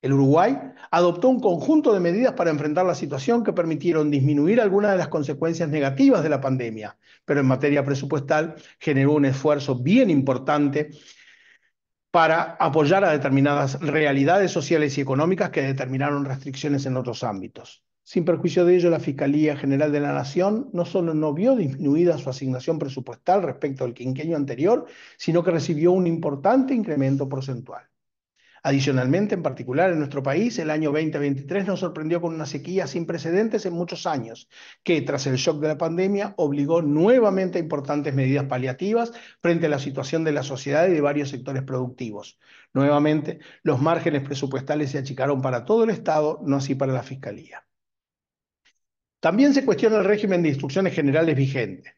El Uruguay adoptó un conjunto de medidas para enfrentar la situación que permitieron disminuir algunas de las consecuencias negativas de la pandemia, pero en materia presupuestal generó un esfuerzo bien importante para apoyar a determinadas realidades sociales y económicas que determinaron restricciones en otros ámbitos. Sin perjuicio de ello, la Fiscalía General de la Nación no solo no vio disminuida su asignación presupuestal respecto al quinquenio anterior, sino que recibió un importante incremento porcentual. Adicionalmente, en particular en nuestro país, el año 2023 nos sorprendió con una sequía sin precedentes en muchos años, que tras el shock de la pandemia obligó nuevamente a importantes medidas paliativas frente a la situación de la sociedad y de varios sectores productivos. Nuevamente, los márgenes presupuestales se achicaron para todo el Estado, no así para la Fiscalía. También se cuestiona el régimen de instrucciones generales vigente.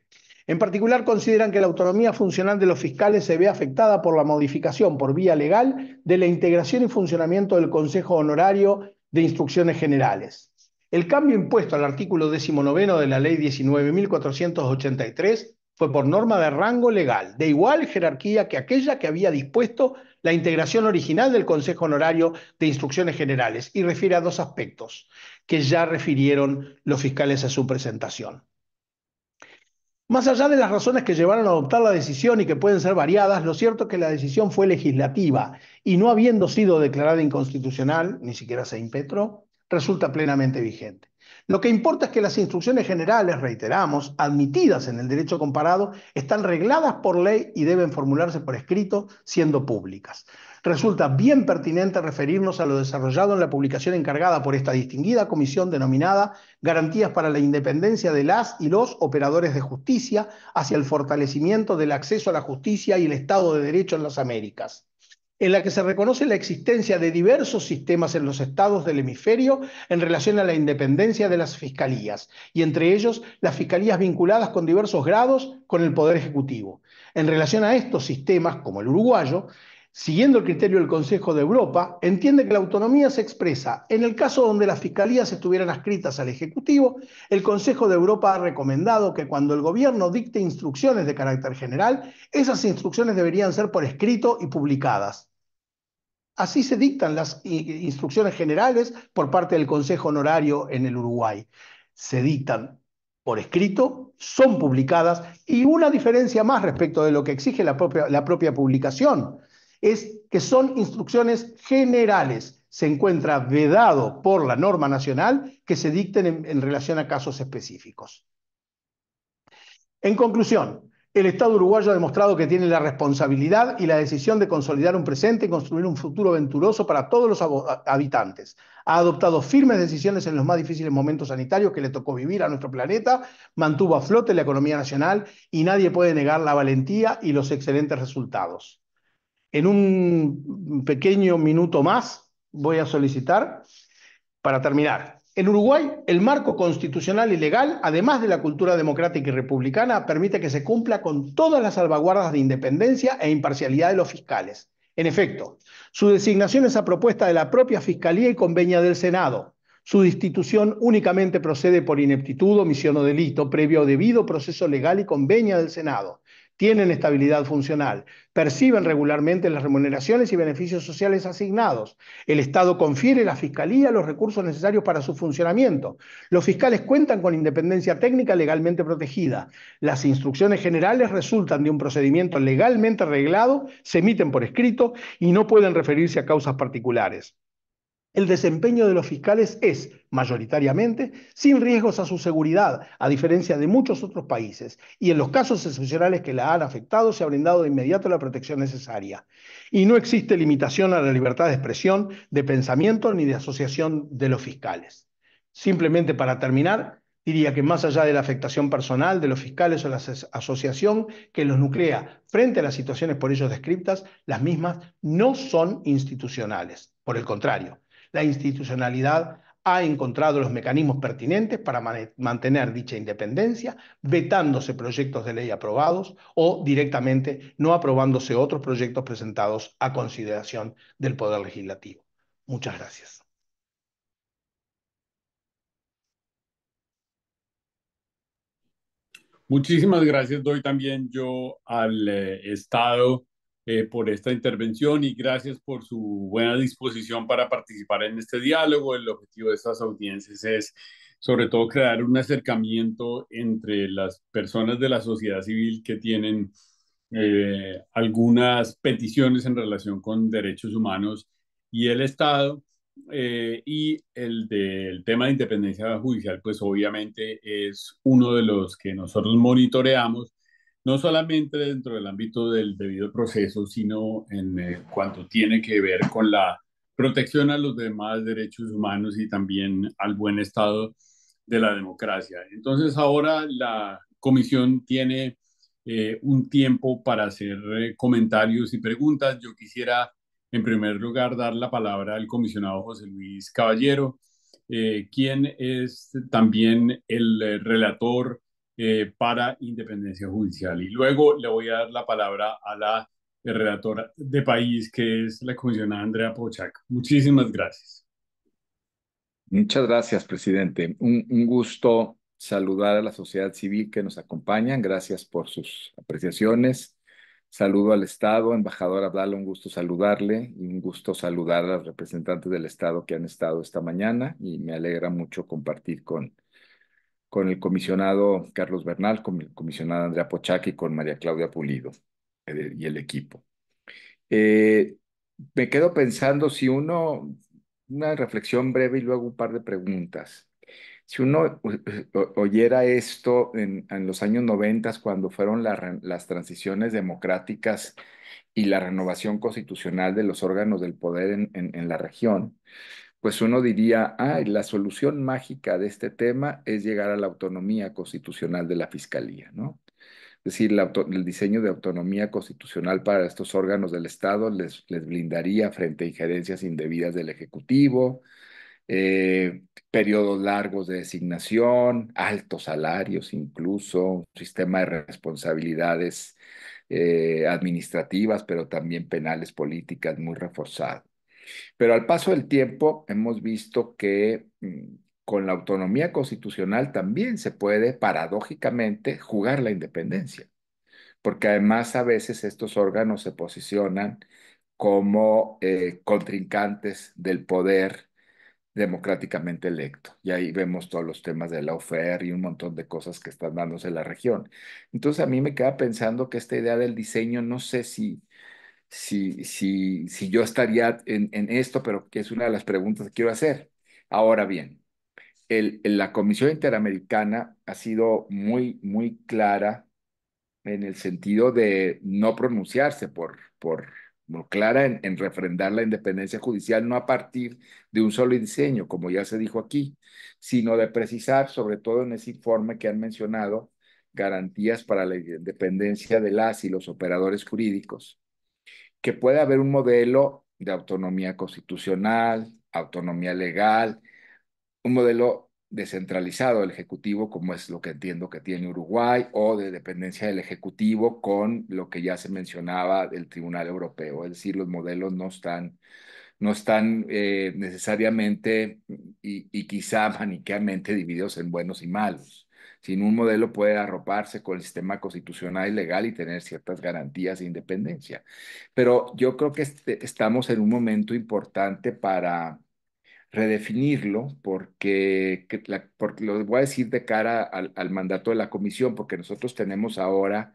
En particular, consideran que la autonomía funcional de los fiscales se ve afectada por la modificación por vía legal de la integración y funcionamiento del Consejo Honorario de Instrucciones Generales. El cambio impuesto al artículo 19 de la Ley 19.483 fue por norma de rango legal, de igual jerarquía que aquella que había dispuesto la integración original del Consejo Honorario de Instrucciones Generales, y refiere a dos aspectos que ya refirieron los fiscales a su presentación. Más allá de las razones que llevaron a adoptar la decisión y que pueden ser variadas, lo cierto es que la decisión fue legislativa y no habiendo sido declarada inconstitucional, ni siquiera se impetró, resulta plenamente vigente. Lo que importa es que las instrucciones generales, reiteramos, admitidas en el derecho comparado, están regladas por ley y deben formularse por escrito, siendo públicas resulta bien pertinente referirnos a lo desarrollado en la publicación encargada por esta distinguida comisión denominada Garantías para la Independencia de las y los Operadores de Justicia hacia el fortalecimiento del acceso a la justicia y el Estado de Derecho en las Américas en la que se reconoce la existencia de diversos sistemas en los estados del hemisferio en relación a la independencia de las fiscalías, y entre ellos las fiscalías vinculadas con diversos grados con el Poder Ejecutivo. En relación a estos sistemas, como el uruguayo, siguiendo el criterio del Consejo de Europa, entiende que la autonomía se expresa en el caso donde las fiscalías estuvieran adscritas al Ejecutivo, el Consejo de Europa ha recomendado que cuando el gobierno dicte instrucciones de carácter general, esas instrucciones deberían ser por escrito y publicadas. Así se dictan las instrucciones generales por parte del Consejo Honorario en el Uruguay. Se dictan por escrito, son publicadas y una diferencia más respecto de lo que exige la propia, la propia publicación es que son instrucciones generales. Se encuentra vedado por la norma nacional que se dicten en, relación a casos específicos. En conclusión, el Estado uruguayo ha demostrado que tiene la responsabilidad y la decisión de consolidar un presente y construir un futuro venturoso para todos los habitantes. Ha adoptado firmes decisiones en los más difíciles momentos sanitarios que le tocó vivir a nuestro planeta, mantuvo a flote la economía nacional y nadie puede negar la valentía y los excelentes resultados. En un pequeño minuto más voy a solicitar para terminar. En Uruguay, el marco constitucional y legal, además de la cultura democrática y republicana, permite que se cumpla con todas las salvaguardas de independencia e imparcialidad de los fiscales. En efecto, su designación es a propuesta de la propia Fiscalía y convenia del Senado. Su destitución únicamente procede por ineptitud, omisión o delito, previo o debido proceso legal y convenia del Senado tienen estabilidad funcional, perciben regularmente las remuneraciones y beneficios sociales asignados. El Estado confiere a la Fiscalía los recursos necesarios para su funcionamiento. Los fiscales cuentan con independencia técnica legalmente protegida. Las instrucciones generales resultan de un procedimiento legalmente arreglado, se emiten por escrito y no pueden referirse a causas particulares. El desempeño de los fiscales es, mayoritariamente, sin riesgos a su seguridad, a diferencia de muchos otros países, y en los casos excepcionales que la han afectado se ha brindado de inmediato la protección necesaria. Y no existe limitación a la libertad de expresión, de pensamiento ni de asociación de los fiscales. Simplemente para terminar, diría que más allá de la afectación personal de los fiscales o la asociación que los nuclea frente a las situaciones por ellos descritas, las mismas no son institucionales. Por el contrario, la institucionalidad ha encontrado los mecanismos pertinentes para mantener dicha independencia, vetándose proyectos de ley aprobados o directamente no aprobándose otros proyectos presentados a consideración del Poder Legislativo. Muchas gracias. Muchísimas gracias. Doy también yo al eh, Estado eh, por esta intervención y gracias por su buena disposición para participar en este diálogo. El objetivo de estas audiencias es sobre todo crear un acercamiento entre las personas de la sociedad civil que tienen eh, algunas peticiones en relación con derechos humanos y el Estado. Eh, y el del tema de independencia judicial, pues obviamente es uno de los que nosotros monitoreamos no solamente dentro del ámbito del debido proceso, sino en eh, cuanto tiene que ver con la protección a los demás derechos humanos y también al buen estado de la democracia. Entonces ahora la comisión tiene eh, un tiempo para hacer eh, comentarios y preguntas. Yo quisiera en primer lugar dar la palabra al comisionado José Luis Caballero, quien es también el relator eh, para independencia judicial. Y luego le voy a dar la palabra a la redactora de país, que es la comisionada Andrea Pochac. Muchísimas gracias. Muchas gracias, presidente. Un, gusto saludar a la sociedad civil que nos acompaña. Gracias por sus apreciaciones. Saludo al Estado, embajador Abdala, un gusto saludarle y un gusto saludar a los representantes del Estado que han estado esta mañana y me alegra mucho compartir con con el comisionado Carlos Bernal, con el comisionado Andrea Pochac y con María Claudia Pulido eh, y el equipo. Eh, me quedo pensando si uno, una reflexión breve y luego un par de preguntas. Si uno eh, oyera esto en, los años 90, cuando fueron las transiciones democráticas y la renovación constitucional de los órganos del poder en la región, pues uno diría, ah, la solución mágica de este tema es llegar a la autonomía constitucional de la Fiscalía, ¿no? Es decir, el diseño de autonomía constitucional para estos órganos del Estado les, blindaría frente a injerencias indebidas del Ejecutivo, eh, periodos largos de designación, altos salarios incluso, un sistema de responsabilidades eh, administrativas, pero también penales políticas muy reforzado. Pero al paso del tiempo hemos visto que mm, con la autonomía constitucional también se puede, paradójicamente, jugar la independencia, porque además a veces estos órganos se posicionan como eh, contrincantes del poder democráticamente electo. Y ahí vemos todos los temas de la oferta y un montón de cosas que están dándose en la región. Entonces a mí me queda pensando que esta idea del diseño, no sé si si, yo estaría en, esto, pero que es una de las preguntas que quiero hacer. Ahora bien, la Comisión Interamericana ha sido muy, muy clara en el sentido de no pronunciarse por, por, clara en, refrendar la independencia judicial, no a partir de un solo diseño, como ya se dijo aquí, sino de precisar, sobre todo en ese informe que han mencionado, garantías para la independencia de las y los operadores jurídicos, que puede haber un modelo de autonomía constitucional, autonomía legal, un modelo descentralizado del Ejecutivo, como es lo que entiendo que tiene Uruguay, o de dependencia del Ejecutivo con lo que ya se mencionaba del Tribunal Europeo. Es decir, los modelos no están, no están eh, necesariamente y quizá [laughs] maniqueamente divididos en buenos y malos sin un modelo puede arroparse con el sistema constitucional y legal y tener ciertas garantías de independencia. Pero yo creo que este, estamos en un momento importante para redefinirlo porque, lo voy a decir de cara al, al, mandato de la comisión, porque nosotros tenemos ahora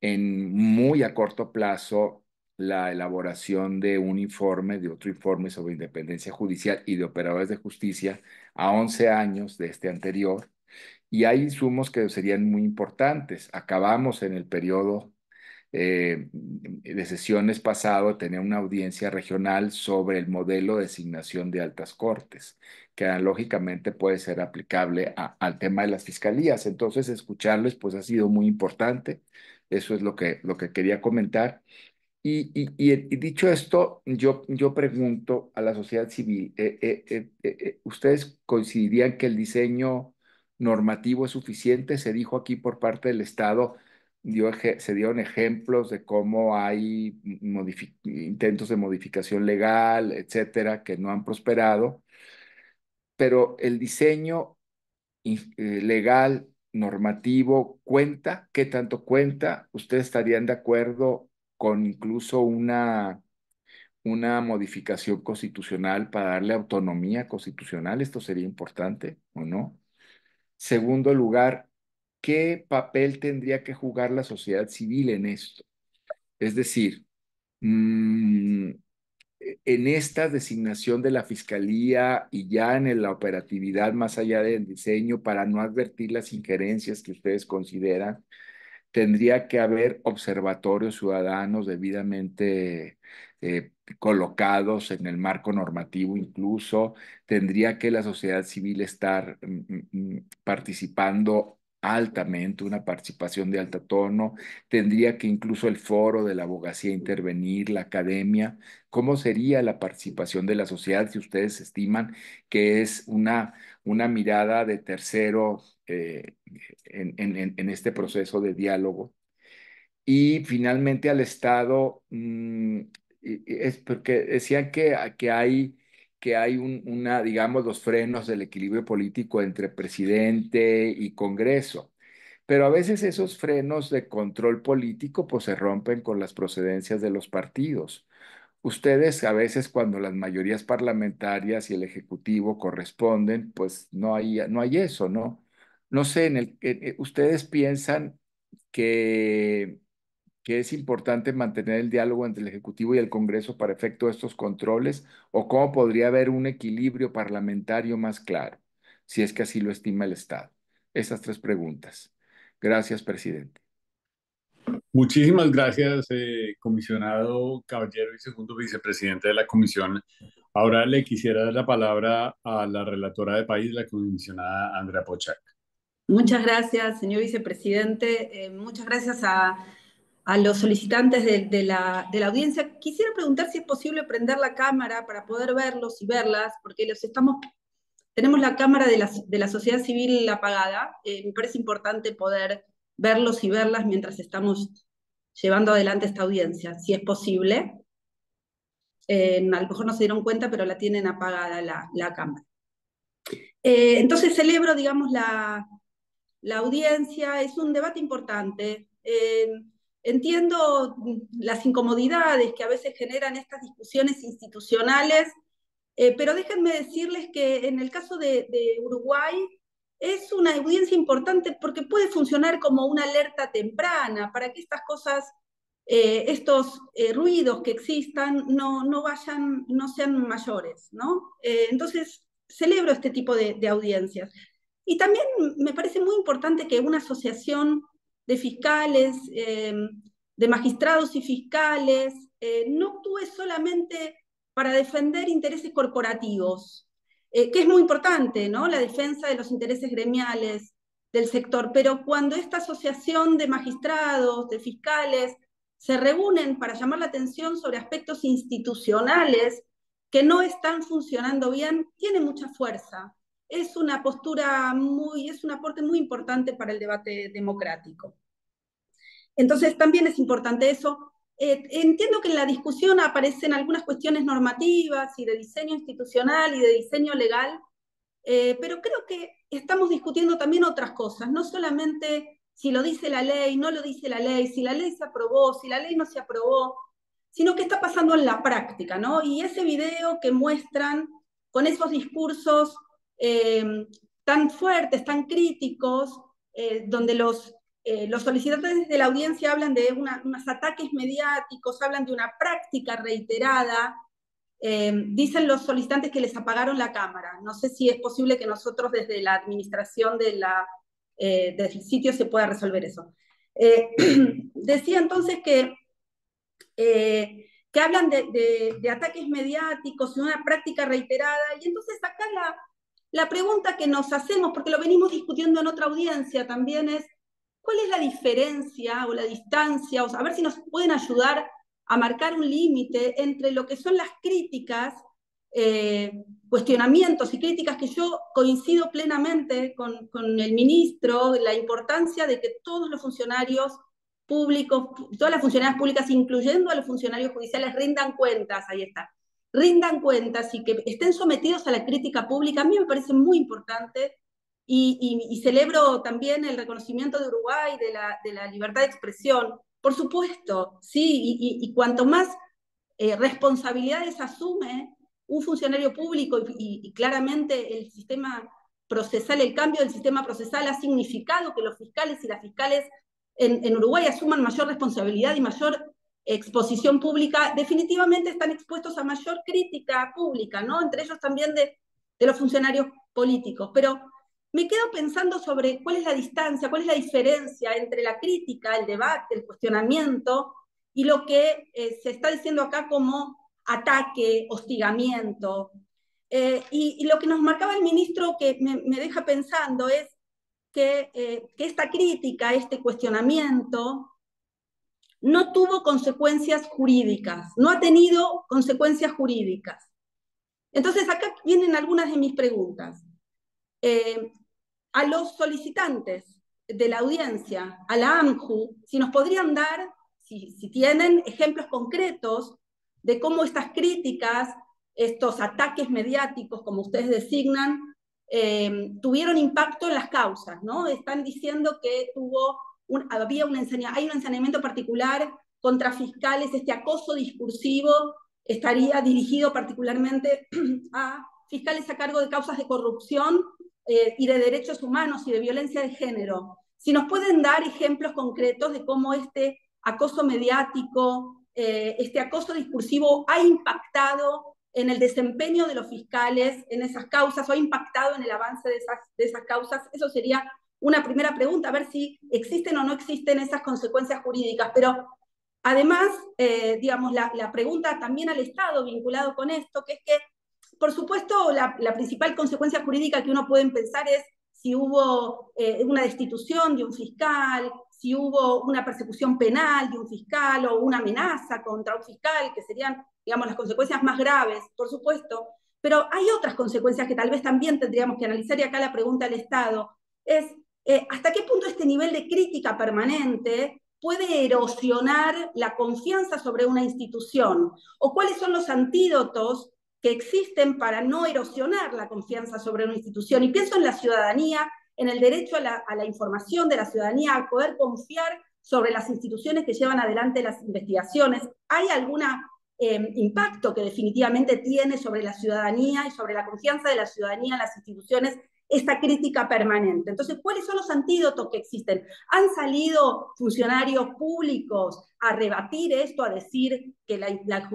en muy a corto plazo la elaboración de un informe, de otro informe sobre independencia judicial y de operadores de justicia a 11 años de este anterior y hay insumos que serían muy importantes. Acabamos en el periodo eh, de sesiones pasado tener una audiencia regional sobre el modelo de designación de altas cortes, que analógicamente puede ser aplicable al tema de las fiscalías. Entonces, escucharles pues ha sido muy importante. Eso es lo que, lo que quería comentar. Y, dicho esto, yo, yo pregunto a la sociedad civil, eh, eh, ¿ustedes coincidirían que el diseño normativo es suficiente. Se dijo aquí por parte del Estado, se dieron ejemplos de cómo hay intentos de modificación legal, etcétera, que no han prosperado. Pero el diseño eh, legal, normativo, cuenta, ¿qué tanto cuenta? ¿Ustedes estarían de acuerdo con incluso una una modificación constitucional para darle autonomía constitucional, esto sería importante, ¿o no? Segundo lugar, ¿qué papel tendría que jugar la sociedad civil en esto? Es decir, mm, en esta designación de la fiscalía y ya en la operatividad más allá del diseño para no advertir las injerencias que ustedes consideran, tendría que haber observatorios ciudadanos debidamente eh, colocados en el marco normativo incluso, tendría que la sociedad civil estar mm, mm, mm, participando altamente, una participación de alto tono, tendría que incluso el foro de la abogacía intervenir, la academia, ¿cómo sería la participación de la sociedad si ustedes estiman que es una, una mirada de tercero eh, en, en, en este proceso de diálogo? Y finalmente al Estado, es porque decían que, ah, que hay, que hay un, una, digamos, los frenos del equilibrio político entre presidente y Congreso. Pero a veces esos frenos de control político pues se rompen con las procedencias de los partidos. Ustedes a veces cuando las mayorías parlamentarias y el Ejecutivo corresponden, pues no hay, no hay eso, ¿no? No sé, en el, eh, eh, ustedes piensan que que es importante mantener el diálogo entre el Ejecutivo y el Congreso para efecto de estos controles o cómo podría haber un equilibrio parlamentario más claro, si es que así lo estima el Estado? Esas tres preguntas. Gracias, presidente. Muchísimas gracias, eh, comisionado Caballero y segundo vicepresidente de la Comisión. Ahora le quisiera dar la palabra a la relatora de país, la comisionada Andrea Pochak. Muchas gracias, señor vicepresidente. Eh, muchas gracias a a los solicitantes de, la, audiencia. Quisiera preguntar si es posible prender la cámara para poder verlos y verlas, porque los estamos, tenemos la cámara de la, sociedad civil apagada. Eh, me parece importante poder verlos y verlas mientras estamos llevando adelante esta audiencia, si es posible. Eh, a lo mejor no se dieron cuenta, pero la tienen apagada la, cámara. Eh, entonces celebro, digamos, la, audiencia. Es un debate importante eh, Entiendo las incomodidades que a veces generan estas discusiones institucionales, eh, pero déjenme decirles que en el caso de, Uruguay es una audiencia importante porque puede funcionar como una alerta temprana para que estas cosas eh, estos eh, ruidos que existan no, no, vayan, no sean mayores, ¿no? entonces, celebro este tipo de, de, audiencias. Y también me parece muy importante que una asociación de fiscales, eh, de magistrados y fiscales. Eh, no actúe solamente para defender intereses corporativos, eh, que es muy importante, ¿no? La defensa de los intereses gremiales del sector, pero cuando esta asociación de magistrados, de fiscales, se reúnen para llamar la atención sobre aspectos institucionales que no están funcionando bien, tiene mucha fuerza es una postura muy, es un aporte muy importante para el debate democrático. Entonces también es importante eso. Eh, entiendo que en la discusión aparecen algunas cuestiones normativas y de diseño institucional y de diseño legal, eh, pero creo que estamos discutiendo también otras cosas, no solamente si lo dice la ley, no lo dice la ley, si la ley se aprobó, si la ley no se aprobó, sino qué está pasando en la práctica, ¿no? Y ese video que muestran con esos discursos Em, tan fuertes, tan críticos, eh, donde los, eh, los, solicitantes de la audiencia hablan de unos ataques mediáticos, hablan de una práctica reiterada. Em, dicen los solicitantes que les apagaron la cámara. No sé si es posible que nosotros desde la administración de eh, del sitio se pueda resolver eso. [clears throat] decía entonces que que hablan de, de, ataques mediáticos y una práctica reiterada. Y entonces acá la, la pregunta que nos hacemos, porque lo venimos discutiendo en otra audiencia también, es cuál es la diferencia o la distancia, o sea, a ver si nos pueden ayudar a marcar un límite entre lo que son las críticas, eh, cuestionamientos y críticas que yo coincido plenamente con, con el ministro, la importancia de que todos los funcionarios públicos, todas las funcionarias públicas, incluyendo a los funcionarios judiciales, rindan cuentas, ahí está rindan cuentas y que estén sometidos a la crítica pública, a mí me parece muy importante y, celebro también el reconocimiento de Uruguay de la, de la libertad de expresión, por supuesto, sí, y, cuanto más eh, responsabilidades asume un funcionario público y claramente el sistema procesal, el cambio del sistema procesal ha significado que los fiscales y las fiscales en, en, Uruguay asuman mayor responsabilidad y mayor exposición pública, definitivamente están expuestos a mayor crítica pública, ¿no? Entre ellos también de, los funcionarios políticos. Pero me quedo pensando sobre cuál es la distancia, cuál es la diferencia entre la crítica, el debate, el cuestionamiento y lo que eh, se está diciendo acá como ataque, hostigamiento. Eh, y, lo que nos marcaba el ministro que me, deja pensando es eh, que esta crítica, este cuestionamiento, no tuvo consecuencias jurídicas, no ha tenido consecuencias jurídicas. Entonces, acá vienen algunas de mis preguntas. Eh, a los solicitantes de la audiencia, a la AMJU, si nos podrían dar, si, tienen ejemplos concretos de cómo estas críticas, estos ataques mediáticos, como ustedes designan, eh, tuvieron impacto en las causas, ¿no? Están diciendo que tuvo había una hay un ensañamiento particular contra fiscales, este acoso discursivo estaría dirigido particularmente [clears throat] a fiscales a cargo de causas de corrupción eh, y de derechos humanos y de violencia de género. Si nos pueden dar ejemplos concretos de cómo este acoso mediático, eh, este acoso discursivo ha impactado en el desempeño de los fiscales en esas causas o ha impactado en el avance de esas, de esas causas, eso sería una primera pregunta, a ver si existen o no existen esas consecuencias jurídicas. Pero además, eh, digamos, la, pregunta también al Estado vinculado con esto, que es que, por supuesto, la, principal consecuencia jurídica que uno puede pensar es si hubo eh, una destitución de un fiscal, si hubo una persecución penal de un fiscal o una amenaza contra un fiscal, que serían, digamos, las consecuencias más graves, por supuesto. Pero hay otras consecuencias que tal vez también tendríamos que analizar y acá la pregunta al Estado es eh, hasta qué punto este nivel de crítica permanente puede erosionar la confianza sobre una institución o cuáles son los antídotos que existen para no erosionar la confianza sobre una institución. Y pienso en la ciudadanía, en el derecho a la, información de la ciudadanía, a poder confiar sobre las instituciones que llevan adelante las investigaciones. ¿Hay algún em, impacto que definitivamente tiene sobre la ciudadanía y sobre la confianza de la ciudadanía en las instituciones esta crítica permanente. Entonces, ¿cuáles son los antídotos que existen? Han salido funcionarios públicos a rebatir esto, a decir que la,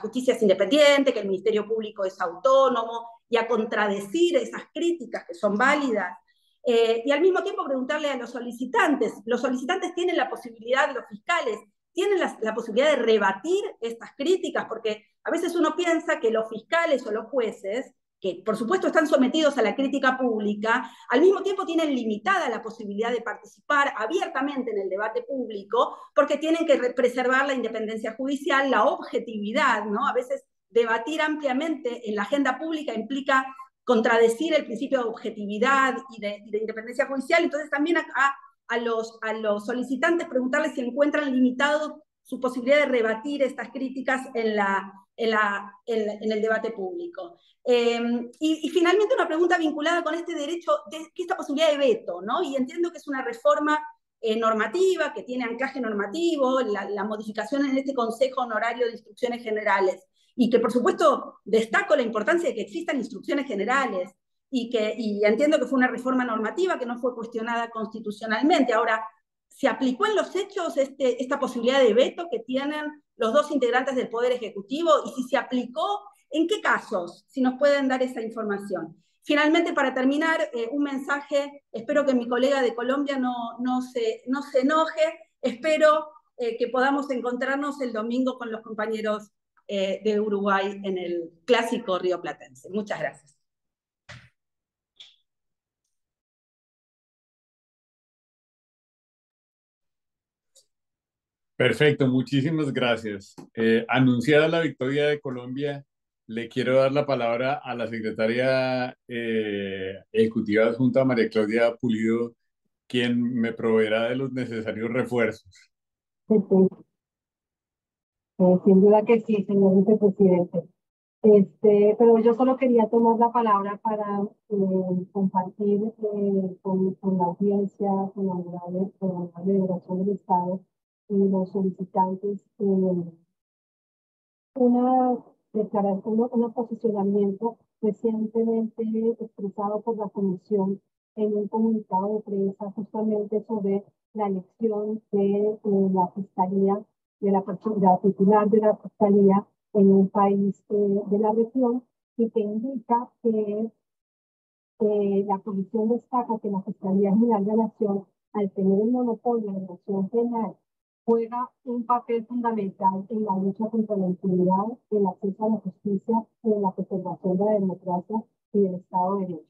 justicia es independiente, que el Ministerio Público es autónomo, y a contradecir esas críticas que son válidas. Eh, y al mismo tiempo preguntarle a los solicitantes. Los solicitantes tienen la posibilidad, los fiscales tienen la, posibilidad de rebatir estas críticas, porque a veces uno piensa que los fiscales o los jueces por supuesto están sometidos a la crítica pública, al mismo tiempo tienen limitada la posibilidad de participar abiertamente en el debate público, porque tienen que preservar la independencia judicial, la objetividad, ¿no? A veces debatir ampliamente en la agenda pública implica contradecir el principio de objetividad y de, independencia judicial, entonces también a los, a los, solicitantes preguntarles si encuentran limitado su posibilidad de rebatir estas críticas en la, en, la, en, el debate público. Eh, y, finalmente una pregunta vinculada con este derecho, de, que esta posibilidad de veto, ¿no? Y entiendo que es una reforma eh, normativa, que tiene anclaje normativo, la, la, modificación en este Consejo Honorario de Instrucciones Generales, y que por supuesto destaco la importancia de que existan instrucciones generales, y, que, y entiendo que fue una reforma normativa que no fue cuestionada constitucionalmente. Ahora, ¿se aplicó en los hechos este, esta posibilidad de veto que tienen los dos integrantes del Poder Ejecutivo y si se aplicó, en qué casos, si nos pueden dar esa información. Finalmente, para terminar, eh, un mensaje, espero que mi colega de Colombia no, no, se, no se enoje, espero eh, que podamos encontrarnos el domingo con los compañeros eh, de Uruguay en el clásico Río Platense. Muchas gracias. Perfecto, muchísimas gracias. Eh, anunciada la victoria de Colombia, le quiero dar la palabra a la secretaria eh, ejecutiva adjunta María Claudia Pulido, quien me proveerá de los necesarios refuerzos. Eh, sin duda que sí, señor vicepresidente. Este, pero yo solo quería tomar la palabra para compartir con, la audiencia, con la, con la delegación del Estado, los solicitantes eh, una, declaración, un posicionamiento recientemente expresado por la Comisión en un comunicado de prensa justamente sobre la elección de, eh, la Fiscalía, de la, la, titular de la Fiscalía en un país eh, de la región y que indica que la Comisión destaca que la Fiscalía General de la Nación, al tener el monopolio de la acción penal juega un papel fundamental en la lucha contra la impunidad, el acceso a la justicia y en la preservación de la democracia y del Estado de Derecho.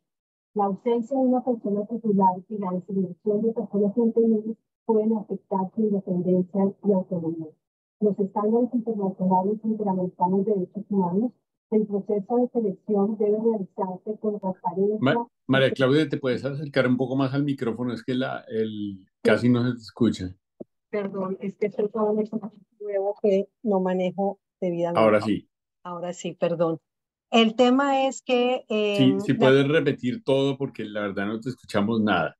La ausencia de una persona titular y la distribución de personas interiores pueden afectar su independencia y autonomía. Los estándares internacionales y interamericanos de derechos humanos el proceso de selección debe realizarse con transparencia. María Claudia, ¿te puedes acercar un poco más al micrófono? Es que la, el, casi no se te escucha. Perdón, es que es un nuevo que no manejo debidamente. Ahora sí. Ahora sí, perdón. El tema es que... sí, em, si puedes repetir todo porque la verdad no te escuchamos nada.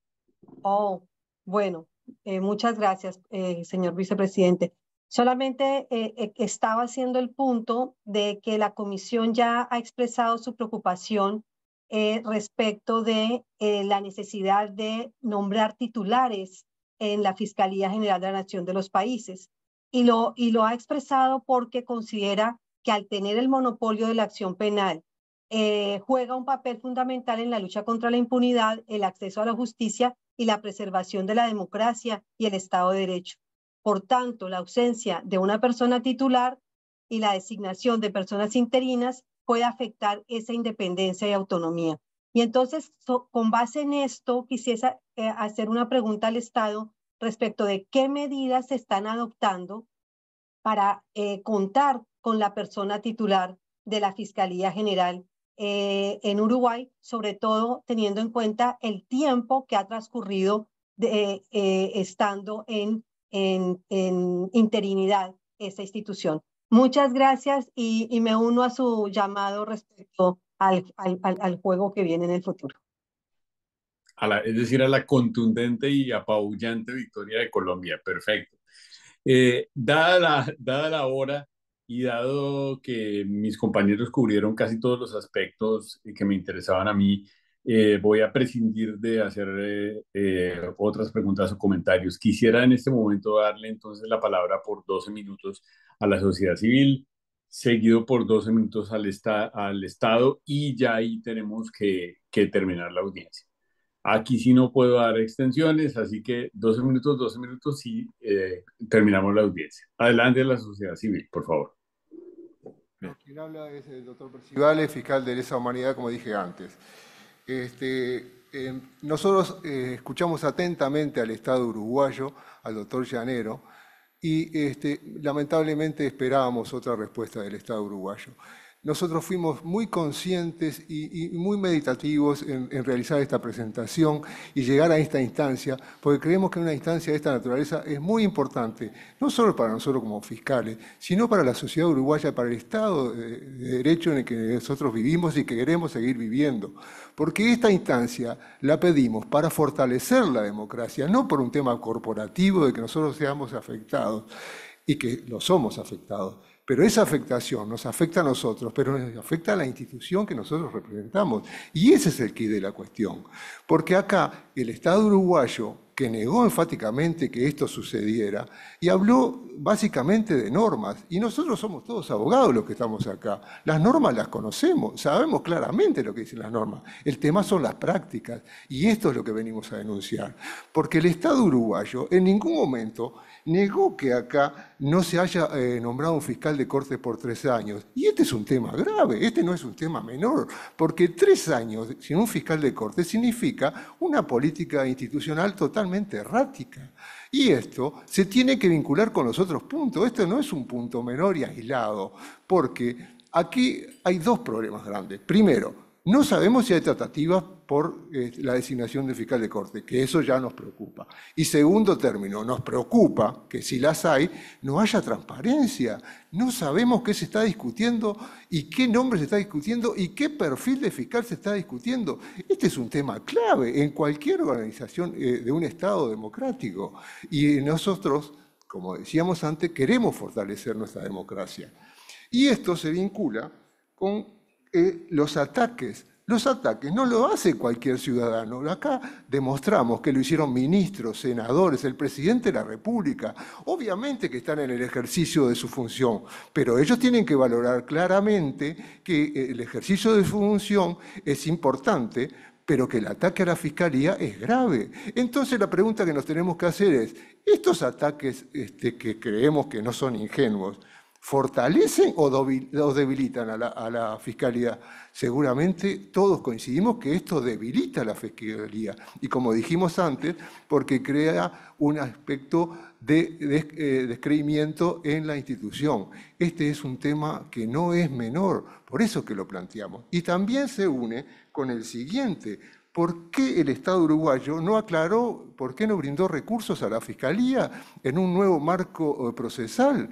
Oh, bueno, eh, muchas gracias, eh, señor vicepresidente. Solamente eh, estaba haciendo el punto de que la comisión ya ha expresado su preocupación respecto de la necesidad de nombrar titulares en la Fiscalía General de la Nación de los Países. Y lo, y lo ha expresado porque considera que al tener el monopolio de la acción penal, eh, juega un papel fundamental en la lucha contra la impunidad, el acceso a la justicia y la preservación de la democracia y el Estado de Derecho. Por tanto, la ausencia de una persona titular y la designación de personas interinas puede afectar esa independencia y autonomía. Y entonces, con base en esto, quisiera eh, hacer una pregunta al Estado respecto de qué medidas se están adoptando para eh, contar con la persona titular de la Fiscalía General eh, en Uruguay, sobre todo teniendo en cuenta el tiempo que ha transcurrido estando en, interinidad esa institución. Muchas gracias y, y me uno a su llamado respecto al, al, al juego que viene en el futuro. es decir, a la contundente y apabullante victoria de Colombia. Perfecto. Eh, dada, la, dada la hora y dado que mis compañeros cubrieron casi todos los aspectos que me interesaban a mí, eh, voy a prescindir de hacer eh, otras preguntas o comentarios. Quisiera en este momento darle entonces la palabra por 12 minutos a la sociedad civil, seguido por 12 minutos al, Estado y ya ahí tenemos que, terminar la audiencia. Aquí sí no puedo dar extensiones, así que 12 minutos, 12 minutos y eh, terminamos la audiencia. Adelante la sociedad civil, por favor. Quien habla es el doctor Percival, fiscal de lesa humanidad, como dije antes. Este, eh, nosotros eh, escuchamos atentamente al Estado uruguayo, al doctor Llanero, y este, lamentablemente esperábamos otra respuesta del Estado uruguayo nosotros fuimos muy conscientes y, muy meditativos en, realizar esta presentación y llegar a esta instancia, porque creemos que una instancia de esta naturaleza es muy importante, no solo para nosotros como fiscales, sino para la sociedad uruguaya, para el Estado de Derecho en el que nosotros vivimos y que queremos seguir viviendo. Porque esta instancia la pedimos para fortalecer la democracia, no por un tema corporativo de que nosotros seamos afectados y que lo somos afectados, pero esa afectación nos afecta a nosotros, pero nos afecta a la institución que nosotros representamos. Y ese es el quid de la cuestión. Porque acá el Estado uruguayo, que negó enfáticamente que esto sucediera, y habló básicamente de normas, y nosotros somos todos abogados los que estamos acá. Las normas las conocemos, sabemos claramente lo que dicen las normas. El tema son las prácticas, y esto es lo que venimos a denunciar. Porque el Estado uruguayo en ningún momento negó que acá no se haya eh, nombrado un fiscal de corte por tres años. Y este es un tema grave, este no es un tema menor, porque tres años sin un fiscal de corte significa una política institucional totalmente errática. Y esto se tiene que vincular con los otros puntos. Este no es un punto menor y aislado, porque aquí hay dos problemas grandes. Primero, no sabemos si hay tratativas por eh, la designación de fiscal de corte, que eso ya nos preocupa. Y segundo término, nos preocupa que si las hay, no haya transparencia. No sabemos qué se está discutiendo y qué nombre se está discutiendo y qué perfil de fiscal se está discutiendo. Este es un tema clave en cualquier organización eh, de un Estado democrático. Y nosotros, como decíamos antes, queremos fortalecer nuestra democracia. Y esto se vincula con eh, los ataques. Los ataques no lo hace cualquier ciudadano. Acá demostramos que lo hicieron ministros, senadores, el presidente de la República. Obviamente que están en el ejercicio de su función, pero ellos tienen que valorar claramente que eh, el ejercicio de su función es importante pero que el ataque a la fiscalía es grave. Entonces la pregunta que nos tenemos que hacer es, estos ataques este, que creemos que no son ingenuos, fortalecen o debilitan a la, fiscalía. Seguramente todos coincidimos que esto debilita a la fiscalía. Y como dijimos antes, porque crea un aspecto de, eh, descreimiento en la institución. Este es un tema que no es menor, por eso que lo planteamos. Y también se une con el siguiente. ¿Por qué el Estado uruguayo no aclaró, por qué no brindó recursos a la Fiscalía en un nuevo marco eh, procesal?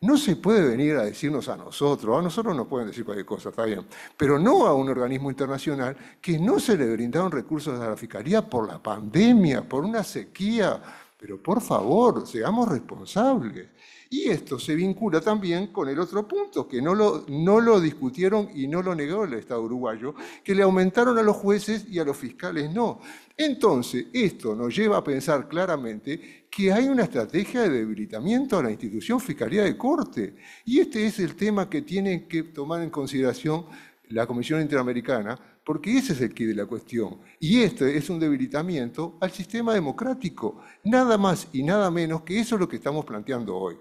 No se puede venir a decirnos a nosotros, a nosotros nos pueden decir cualquier cosa, está bien, pero no a un organismo internacional que no se le brindaron recursos a la Fiscalía por la pandemia, por una sequía. Pero por favor, seamos responsables. Y esto se vincula también con el otro punto, que no lo, no lo discutieron y no lo negó el Estado uruguayo, que le aumentaron a los jueces y a los fiscales no. Entonces, esto nos lleva a pensar claramente que hay una estrategia de debilitamiento a la institución Fiscalía de Corte. Y este es el tema que tiene que tomar en consideración la Comisión Interamericana, porque ese es el quid de la cuestión. Y este es un debilitamiento al sistema democrático, nada más y nada menos que eso es lo que estamos planteando hoy.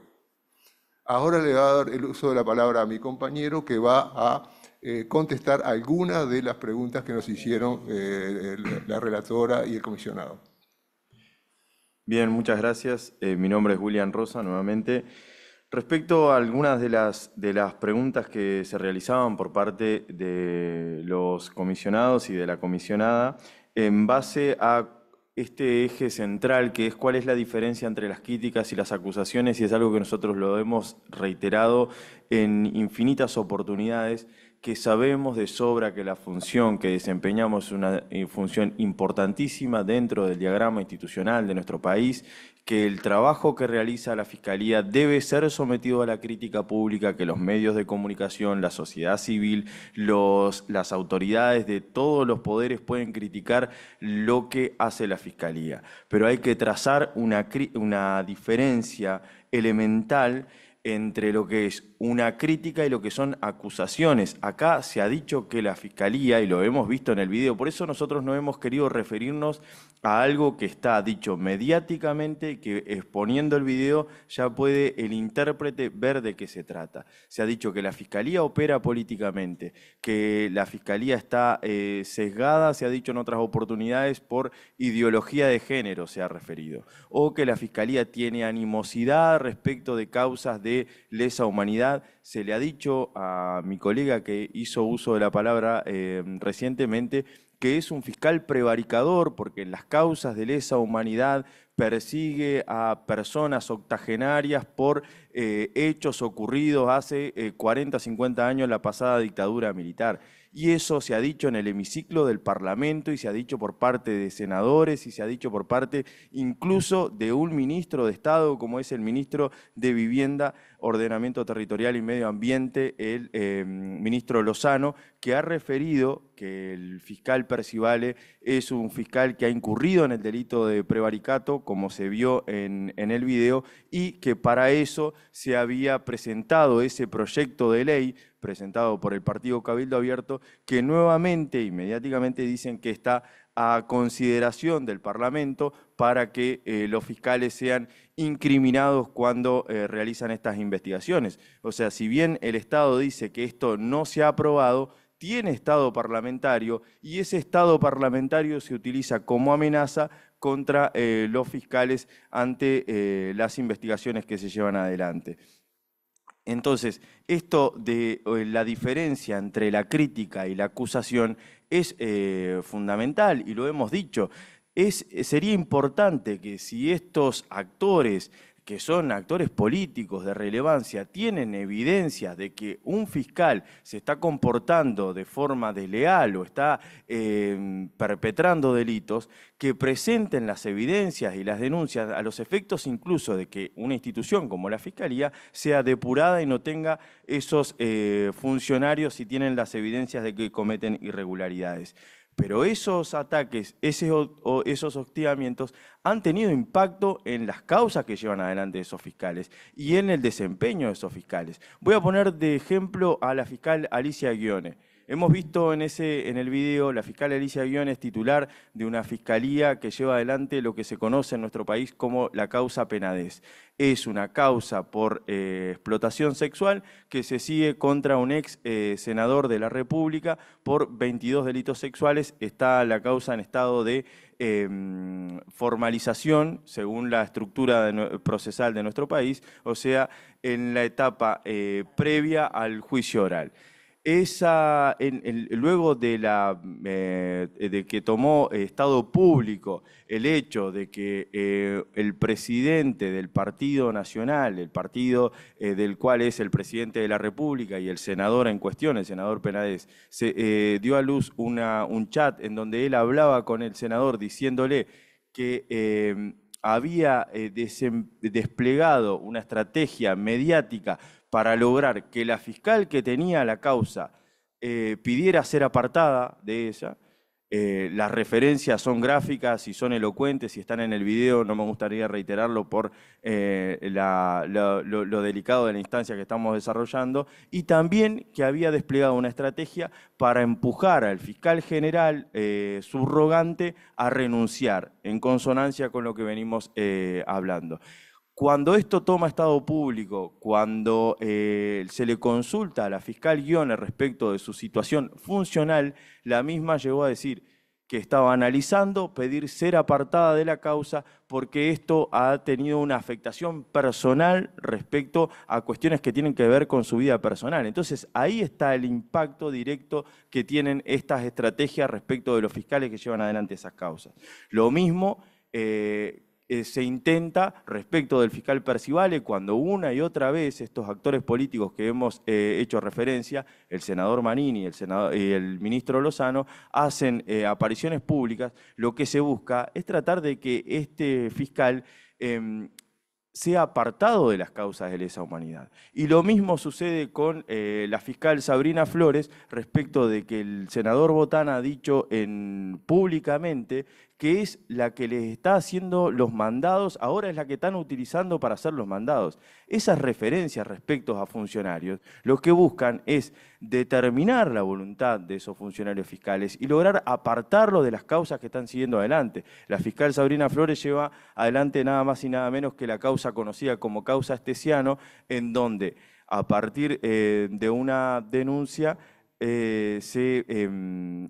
Ahora le va a dar el uso de la palabra a mi compañero que va a eh, contestar algunas de las preguntas que nos hicieron eh, la relatora y el comisionado. Bien, muchas gracias. Eh, mi nombre es William Rosa nuevamente. Respecto a algunas de las, de las preguntas que se realizaban por parte de los comisionados y de la comisionada, en base a este eje central, que es cuál es la diferencia entre las críticas y las acusaciones, y es algo que nosotros lo hemos reiterado en infinitas oportunidades que sabemos de sobra que la función que desempeñamos es una eh, función importantísima dentro del diagrama institucional de nuestro país, que el trabajo que realiza la Fiscalía debe ser sometido a la crítica pública, que los medios de comunicación, la sociedad civil, los, las autoridades de todos los poderes pueden criticar lo que hace la Fiscalía. Pero hay que trazar una, una diferencia elemental entre lo que es una crítica y lo que son acusaciones. Acá se ha dicho que la Fiscalía, y lo hemos visto en el video, por eso nosotros no hemos querido referirnos a algo que está dicho mediáticamente, que exponiendo el video ya puede el intérprete ver de qué se trata. Se ha dicho que la Fiscalía opera políticamente, que la Fiscalía está eh, sesgada, se ha dicho en otras oportunidades, por ideología de género, se ha referido, o que la Fiscalía tiene animosidad respecto de causas de lesa humanidad se le ha dicho a mi colega que hizo uso de la palabra eh, recientemente que es un fiscal prevaricador porque en las causas de lesa humanidad persigue a personas octogenarias por eh, hechos ocurridos hace 40, eh, 50 años en la pasada dictadura militar. Y eso se ha dicho en el hemiciclo del Parlamento y se ha dicho por parte de senadores y se ha dicho por parte incluso de un ministro de Estado como es el ministro de Vivienda, Ordenamiento Territorial y Medio Ambiente, el em, ministro Lozano, que ha referido que el fiscal Percivale es un fiscal que ha incurrido en el delito de prevaricato, como se vio en el video, y que para eso se había presentado ese proyecto de ley presentado por el Partido Cabildo Abierto, que nuevamente y mediáticamente dicen que está a consideración del Parlamento para que eh, los fiscales sean incriminados cuando eh, realizan estas investigaciones. O sea, si bien el Estado dice que esto no se ha aprobado, tiene Estado parlamentario y ese Estado parlamentario se utiliza como amenaza contra eh, los fiscales ante las investigaciones que se llevan adelante. Entonces, esto de la diferencia entre la crítica y la acusación es eh, fundamental y lo hemos dicho. sería importante que si estos actores que son actores políticos de relevancia, tienen evidencias de que un fiscal se está comportando de forma desleal o está em, perpetrando delitos, que presenten las evidencias y las denuncias a los efectos incluso de que una institución como la Fiscalía sea depurada y no tenga esos eh, funcionarios si tienen las evidencias de que cometen irregularidades. Pero esos ataques, esos hostigamientos han tenido impacto en las causas que llevan adelante esos fiscales y en el desempeño de esos fiscales. Voy a poner de ejemplo a la fiscal Alicia Guione. Hemos visto en, el video la fiscal Alicia Guiones, titular de una fiscalía que lleva adelante lo que se conoce en nuestro país como la causa penadez. Es una causa por eh, explotación sexual que se sigue contra un ex eh, senador de la República por 22 delitos sexuales. Está la causa en estado de em, formalización según la estructura procesal de nuestro país, o sea, en la etapa eh, previa al juicio oral luego de, la, eh, que tomó estado público el hecho de que eh, el presidente del Partido Nacional, el partido eh, del cual es el presidente de la República y el senador en cuestión, el senador Penades, dio a luz un chat en donde él hablaba con el senador diciéndole que había eh, desplegado una estrategia mediática para lograr que la fiscal que tenía la causa eh, pidiera ser apartada de ella, eh, las referencias son gráficas y son elocuentes y están en el video, no me gustaría reiterarlo por eh, lo, delicado de la instancia que estamos desarrollando, y también que había desplegado una estrategia para empujar al fiscal general eh, subrogante a renunciar, en consonancia con lo que venimos hablando. Cuando esto toma estado público, cuando eh, se le consulta a la fiscal Guión respecto de su situación funcional, la misma llegó a decir que estaba analizando pedir ser apartada de la causa porque esto ha tenido una afectación personal respecto a cuestiones que tienen que ver con su vida personal. Entonces ahí está el impacto directo que tienen estas estrategias respecto de los fiscales que llevan adelante esas causas. Lo mismo eh, eh, se intenta respecto del fiscal Percivale cuando una y otra vez estos actores políticos que hemos eh, hecho referencia, el senador Manini y el, senador, el ministro Lozano, hacen eh, apariciones públicas, lo que se busca es tratar de que este fiscal em, sea apartado de las causas de lesa humanidad. Y lo mismo sucede con la fiscal Sabrina Flores respecto de que el senador Botán ha dicho en, públicamente que es la que les está haciendo los mandados, ahora es la que están utilizando para hacer los mandados. Esas referencias respecto a funcionarios, lo que buscan es determinar la voluntad de esos funcionarios fiscales y lograr apartarlo de las causas que están siguiendo adelante. La fiscal Sabrina Flores lleva adelante nada más y nada menos que la causa conocida como causa Estesiano, en donde a partir eh, de una denuncia eh, se... Em,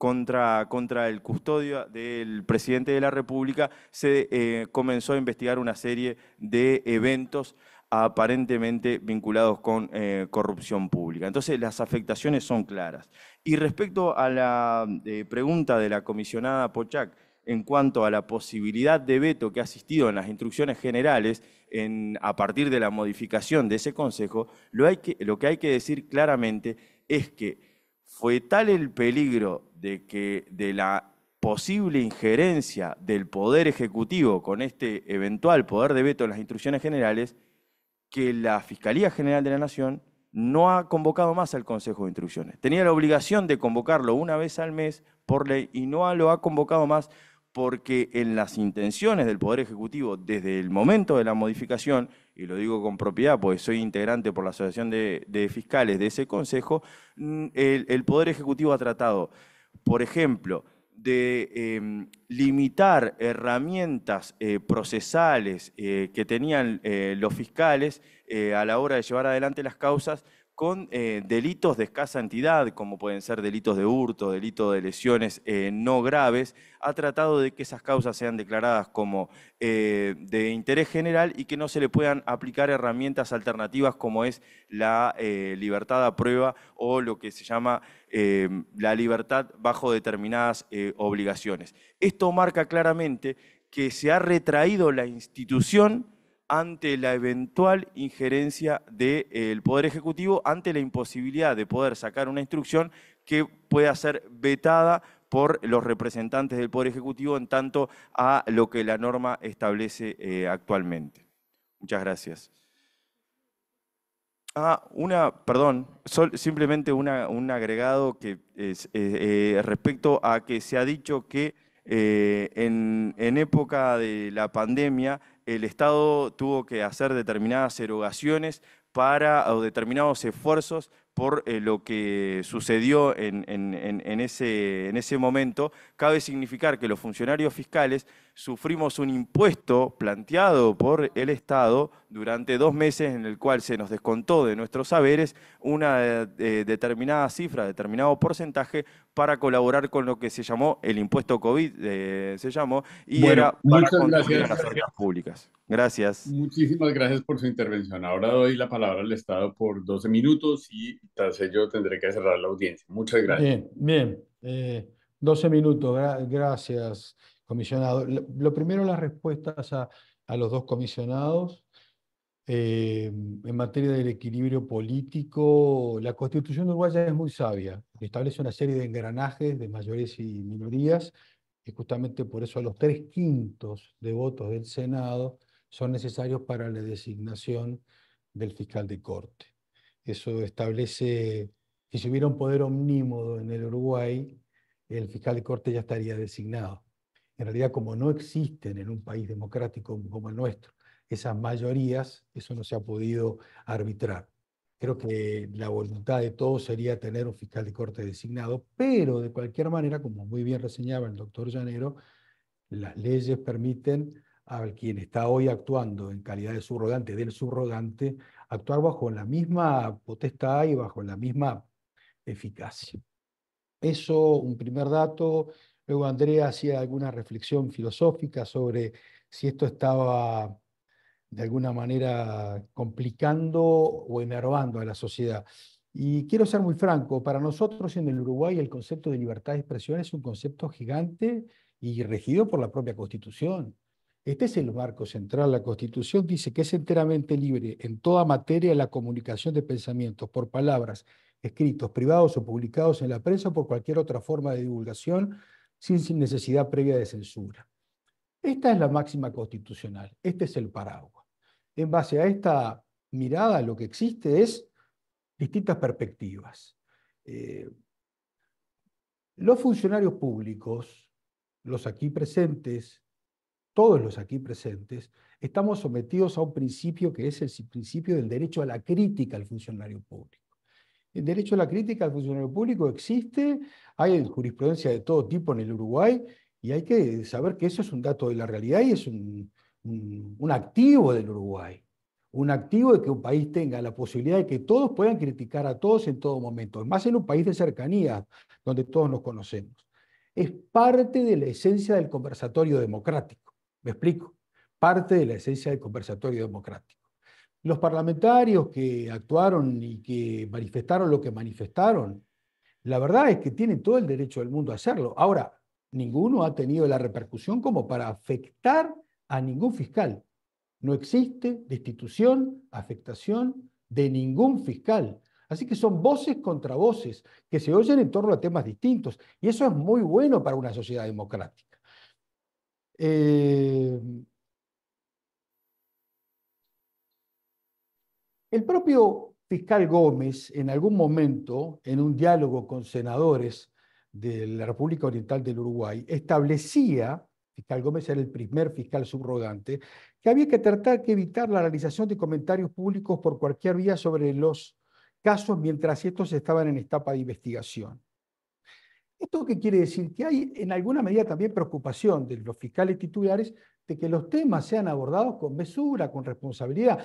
contra, contra el custodio del presidente de la República, se eh, comenzó a investigar una serie de eventos aparentemente vinculados con eh, corrupción pública. Entonces, las afectaciones son claras. Y respecto a la eh, pregunta de la comisionada Pochak en cuanto a la posibilidad de veto que ha asistido en las instrucciones generales a partir de la modificación de ese consejo, lo, que, lo que hay que decir claramente es que fue tal el peligro de que de la posible injerencia del Poder Ejecutivo con este eventual poder de veto en las instrucciones generales, que la Fiscalía General de la Nación no ha convocado más al Consejo de Instrucciones. Tenía la obligación de convocarlo una vez al mes por ley y no lo ha convocado más porque en las intenciones del Poder Ejecutivo desde el momento de la modificación, y lo digo con propiedad porque soy integrante por la Asociación de, Fiscales de ese Consejo, mm, el Poder Ejecutivo ha tratado por ejemplo, de em, limitar herramientas eh, procesales eh, que tenían eh, los fiscales a la hora de llevar adelante las causas con eh, delitos de escasa entidad, como pueden ser delitos de hurto, delitos de lesiones eh, no graves, ha tratado de que esas causas sean declaradas como eh, de interés general y que no se le puedan aplicar herramientas alternativas como es la libertad a prueba o lo que se llama la libertad bajo determinadas obligaciones. Esto marca claramente que se ha retraído la institución ante la eventual injerencia del Poder Ejecutivo, ante la imposibilidad de poder sacar una instrucción que pueda ser vetada por los representantes del Poder Ejecutivo en tanto a lo que la norma establece eh, actualmente. Muchas gracias. Ah, una, perdón, simplemente una, un agregado que eh, eh, respecto a que se ha dicho que en, en época de la pandemia el Estado tuvo que hacer determinadas erogaciones para o determinados esfuerzos por eh, lo que sucedió en, en, ese, en, ese, momento cabe significar que los funcionarios fiscales sufrimos un impuesto planteado por el Estado durante dos meses en el cual se nos descontó de nuestros saberes una eh, determinada cifra, determinado porcentaje para colaborar con lo que se llamó el impuesto COVID, eh, se llamó, y era para contribuir a las autoridades públicas. Gracias. Muchísimas gracias por su intervención. Ahora doy la palabra al Estado por 12 minutos y tras ello tendré que cerrar la audiencia. Muchas gracias. Bien, bien. Eh, 12 minutos, gracias, comisionado. Lo, primero, las respuestas a, los dos comisionados. Eh, en materia del equilibrio político, la constitución uruguaya es muy sabia, establece una serie de engranajes de mayores y minorías, y justamente por eso los tres quintos de votos del Senado son necesarios para la designación del fiscal de corte. Eso establece, si se hubiera un poder omnímodo en el Uruguay, el fiscal de corte ya estaría designado. En realidad, como no existen en un país democrático como el nuestro esas mayorías, eso no se ha podido arbitrar. Creo que la voluntad de todos sería tener un fiscal de corte designado, pero de cualquier manera, como muy bien reseñaba el doctor Llanero, las leyes permiten a quien está hoy actuando en calidad de subrogante, del subrogante, actuar bajo la misma potestad y bajo la misma eficacia. Eso, un primer dato. Luego Andrea hacía alguna reflexión filosófica sobre si esto estaba de alguna manera complicando o enervando a la sociedad. Y quiero ser muy franco, para nosotros en el Uruguay el concepto de libertad de expresión es un concepto gigante y regido por la propia Constitución. Este es el marco central. La Constitución dice que es enteramente libre en toda materia la comunicación de pensamientos por palabras escritos privados o publicados en la prensa o por cualquier otra forma de divulgación sin, necesidad previa de censura. Esta es la máxima constitucional, este es el paraguas. En base a esta mirada lo que existe es distintas perspectivas. Eh, los funcionarios públicos, los aquí presentes, todos los aquí presentes, estamos sometidos a un principio que es el principio del derecho a la crítica al funcionario público. El derecho a la crítica al funcionario público existe, hay jurisprudencia de todo tipo en el Uruguay y hay que saber que eso es un dato de la realidad y es un, un activo del Uruguay. Un activo de que un país tenga la posibilidad de que todos puedan criticar a todos en todo momento, más en un país de cercanía, donde todos nos conocemos. Es parte de la esencia del conversatorio democrático. ¿Me explico? Parte de la esencia del conversatorio democrático los parlamentarios que actuaron y que manifestaron lo que manifestaron, la verdad es que tienen todo el derecho del mundo a hacerlo. Ahora, ninguno ha tenido la repercusión como para afectar a ningún fiscal. No existe destitución, afectación de ningún fiscal. Así que son voces contra voces que se oyen en torno a temas distintos. Y eso es muy bueno para una sociedad democrática. Eh, El propio fiscal Gómez, en algún momento, en un diálogo con senadores de la República Oriental del Uruguay, establecía, fiscal Gómez era el primer fiscal subrogante, que había que tratar de evitar la realización de comentarios públicos por cualquier vía sobre los casos mientras estos estaban en etapa de investigación. ¿Esto qué quiere decir? Que hay en alguna medida también preocupación de los fiscales titulares de que los temas sean abordados con mesura, con responsabilidad.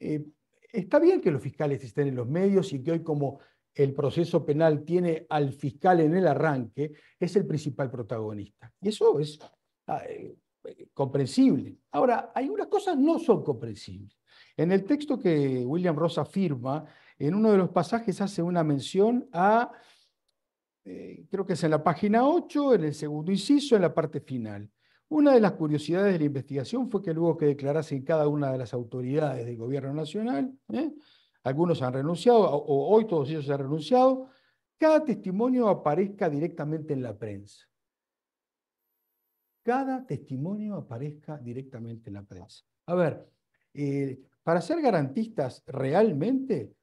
Eh, está bien que los fiscales estén en los medios y que hoy como el proceso penal tiene al fiscal en el arranque, es el principal protagonista. Y eso es ah, eh, comprensible. Ahora, algunas cosas no son comprensibles. En el texto que William Ross afirma, en uno de los pasajes hace una mención a, eh, creo que es en la página 8, en el segundo inciso, en la parte final. Una de las curiosidades de la investigación fue que luego que declarasen cada una de las autoridades del gobierno nacional, ¿eh? algunos han renunciado, o hoy todos ellos han renunciado, cada testimonio aparezca directamente en la prensa. Cada testimonio aparezca directamente en la prensa. A ver, eh, para ser garantistas realmente,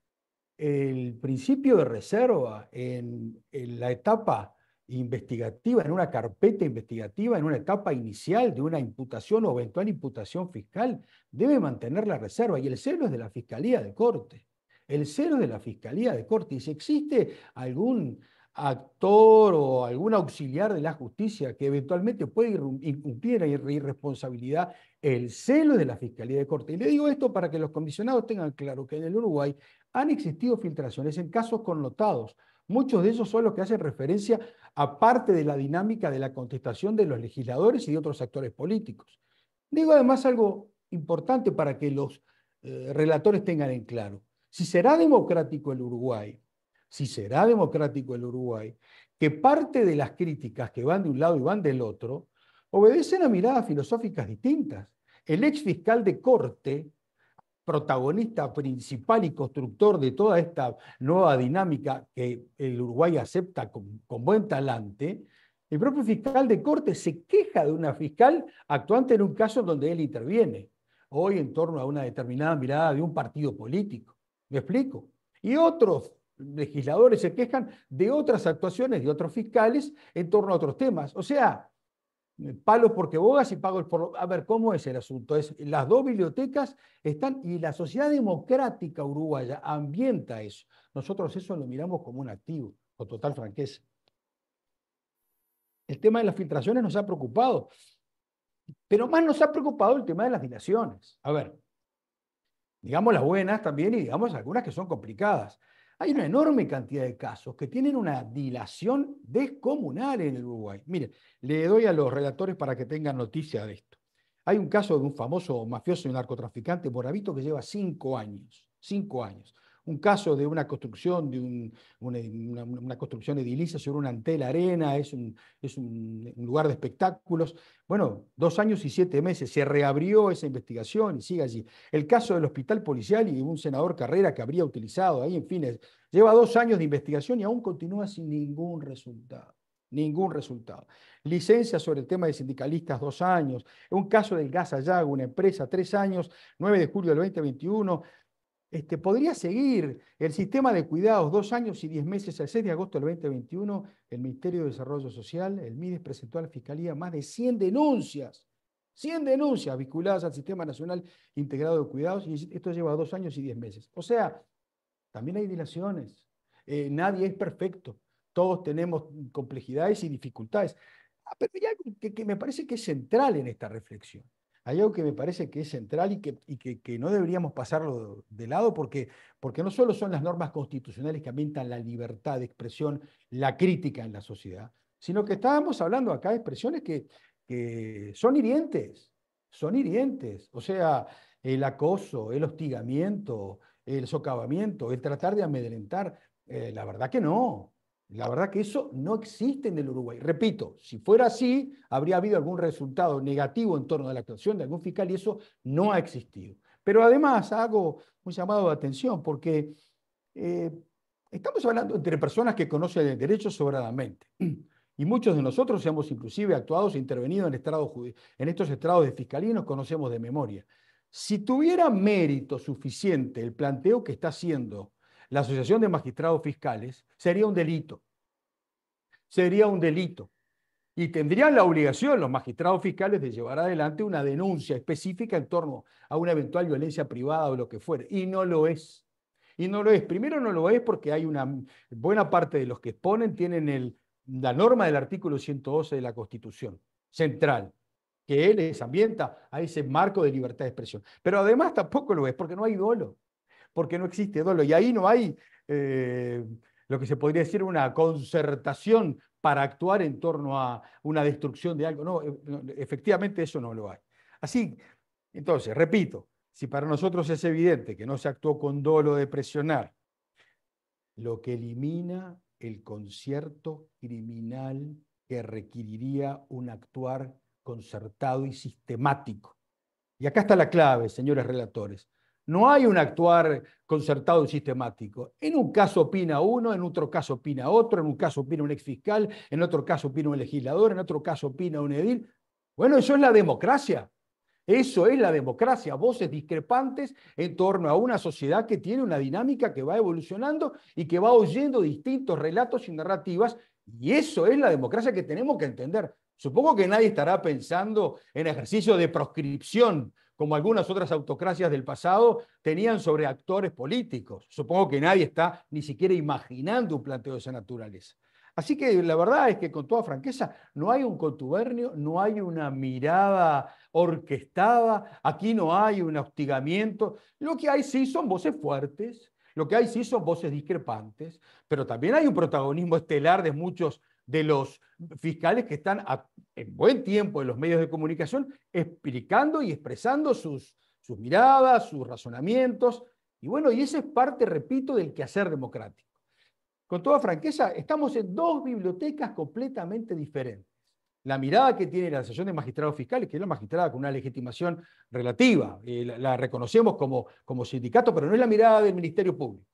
el principio de reserva en la etapa investigativa, en una carpeta investigativa, en una etapa inicial de una imputación o eventual imputación fiscal, debe mantener la reserva. Y el celo es de la Fiscalía de Corte. El celo es de la Fiscalía de Corte. Y si existe algún actor o algún auxiliar de la justicia que eventualmente puede incumplir irresponsabilidad, el celo es de la Fiscalía de Corte. Y le digo esto para que los comisionados tengan claro que en el Uruguay han existido filtraciones en casos connotados Muchos de esos son los que hacen referencia a parte de la dinámica de la contestación de los legisladores y de otros actores políticos. Digo además algo importante para que los eh, relatores tengan en claro. Si será democrático el Uruguay, si será democrático el Uruguay, que parte de las críticas que van de un lado y van del otro obedecen a miradas filosóficas distintas. El ex fiscal de corte protagonista principal y constructor de toda esta nueva dinámica que el Uruguay acepta con, buen talante, el propio fiscal de corte se queja de una fiscal actuante en un caso donde él interviene, hoy en torno a una determinada mirada de un partido político. ¿Me explico? Y otros legisladores se quejan de otras actuaciones de otros fiscales en torno a otros temas. O sea, eh, palos porque bogas y pagos por... A ver, ¿cómo es el asunto? Es, las dos bibliotecas están y la sociedad democrática uruguaya ambienta eso. Nosotros eso lo miramos como un activo, con total franqueza. El tema de las filtraciones nos ha preocupado, pero más nos ha preocupado el tema de las dilaciones. A ver, digamos las buenas también y digamos algunas que son complicadas. Hay una enorme cantidad de casos que tienen una dilación descomunal en el Uruguay. Mire, le doy a los relatores para que tengan noticia de esto. Hay un caso de un famoso mafioso y narcotraficante, Moravito, que lleva cinco años, cinco años un caso de una construcción, de una, construcción edilicia sobre una antela arena, es, un, es un, lugar de espectáculos. Bueno, dos años y siete meses, se reabrió esa investigación y sigue allí. El caso del hospital policial y un senador Carrera que habría utilizado ahí, en fin, lleva dos años de investigación y aún continúa sin ningún resultado. Ningún resultado. Licencia sobre el tema de sindicalistas, dos años. Un caso del gas allá, una empresa, tres años. 9 de julio del 2021, este, podría seguir el sistema de cuidados dos años y diez meses. El 6 de agosto del 2021, el Ministerio de Desarrollo Social, el MIDES, presentó a la Fiscalía más de 100 denuncias, 100 denuncias vinculadas al Sistema Nacional Integrado de Cuidados, y esto lleva dos años y diez meses. O sea, también hay dilaciones. Eh, nadie es perfecto. Todos tenemos complejidades y dificultades. Ah, pero hay algo que me parece que es central en esta reflexión hay algo que me parece que es central y que, no deberíamos pasarlo de lado porque, no solo son las normas constitucionales que ambientan la libertad de expresión, la crítica en la sociedad, sino que estábamos hablando acá de expresiones que, son hirientes, son hirientes, o sea, el acoso, el hostigamiento, el socavamiento, el tratar de amedrentar, eh, la verdad que no, la verdad que eso no existe en el Uruguay. Repito, si fuera así, habría habido algún resultado negativo en torno a la actuación de algún fiscal y eso no ha existido. Pero además hago un llamado de atención porque eh, estamos hablando entre personas que conocen el derecho sobradamente. Y muchos de nosotros hemos inclusive actuado e intervenido en, en estos estrados de fiscalía y nos conocemos de memoria. Si tuviera mérito suficiente el planteo que está haciendo la Asociación de Magistrados Fiscales, sería un delito. Sería un delito. Y tendrían la obligación los magistrados fiscales de llevar adelante una denuncia específica en torno a una eventual violencia privada o lo que fuere. Y no lo es. Y no lo es. Primero no lo es porque hay una buena parte de los que exponen tienen la norma del artículo 112 de la Constitución central, que él les ambienta a ese marco de libertad de expresión. Pero además tampoco lo es porque no hay dolo porque no existe dolo, Y ahí no hay eh, lo que se podría decir una concertación para actuar en torno a una destrucción de algo. Eh, no, efectivamente eso no lo hay. Así, entonces, repito, si para nosotros es evidente que no se actuó con dolo de presionar, lo que elimina el concierto criminal que requeriría un actuar concertado y sistemático. Y acá está la clave, señores relatores. No hay un actuar concertado y sistemático. En un caso opina uno, en otro caso opina otro, en un caso opina un ex fiscal, en otro caso opina un legislador, en otro caso opina un edil. Bueno, eso es la democracia. Eso es la democracia, voces discrepantes en torno a una sociedad que tiene una dinámica que va evolucionando y que va oyendo distintos relatos y narrativas. Y eso es la democracia que tenemos que entender. Supongo que nadie estará pensando en ejercicio de proscripción como algunas otras autocracias del pasado, tenían sobre actores políticos. Supongo que nadie está ni siquiera imaginando un planteo de esa naturaleza. Así que la verdad es que con toda franqueza no hay un contubernio, no hay una mirada orquestada, aquí no hay un hostigamiento. Lo que hay sí son voces fuertes, lo que hay sí son voces discrepantes, pero también hay un protagonismo estelar de muchos de los fiscales que están en buen tiempo en los medios de comunicación explicando y expresando sus, sus miradas, sus razonamientos. Y bueno, y esa es parte, repito, del quehacer democrático. Con toda franqueza, estamos en dos bibliotecas completamente diferentes la mirada que tiene la Asociación de Magistrados Fiscales, que es la magistrada con una legitimación relativa, la, reconocemos como, como sindicato, pero no es la mirada del Ministerio Público,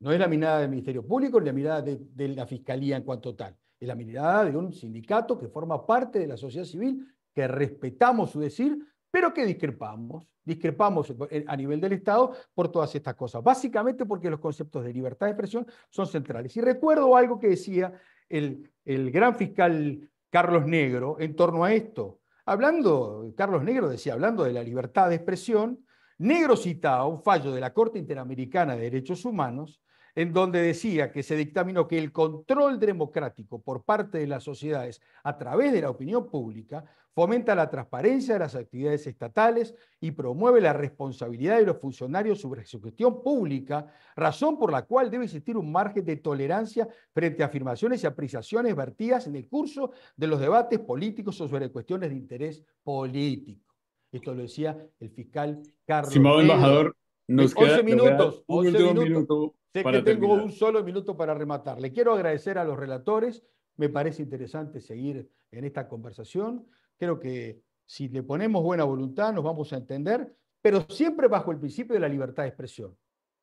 no es la mirada del Ministerio Público, ni la mirada de, la Fiscalía en cuanto tal, es la mirada de un sindicato que forma parte de la sociedad civil, que respetamos su decir, pero que discrepamos, discrepamos a nivel del Estado por todas estas cosas, básicamente porque los conceptos de libertad de expresión son centrales. Y recuerdo algo que decía el, el gran fiscal Carlos Negro en torno a esto. Hablando, Carlos Negro decía, hablando de la libertad de expresión, Negro citaba un fallo de la Corte Interamericana de Derechos Humanos en donde decía que se dictaminó que el control democrático por parte de las sociedades a través de la opinión pública fomenta la transparencia de las actividades estatales y promueve la responsabilidad de los funcionarios sobre su gestión pública, razón por la cual debe existir un margen de tolerancia frente a afirmaciones y apreciaciones vertidas en el curso de los debates políticos o sobre cuestiones de interés político. Esto lo decía el fiscal Carlos. Simón, embajador, nos 11 minutos. 11 minutos. Sé que tengo un solo minuto para rematar. Le quiero agradecer a los relatores. Me parece interesante seguir en esta conversación. Creo que si le ponemos buena voluntad nos vamos a entender, pero siempre bajo el principio de la libertad de expresión,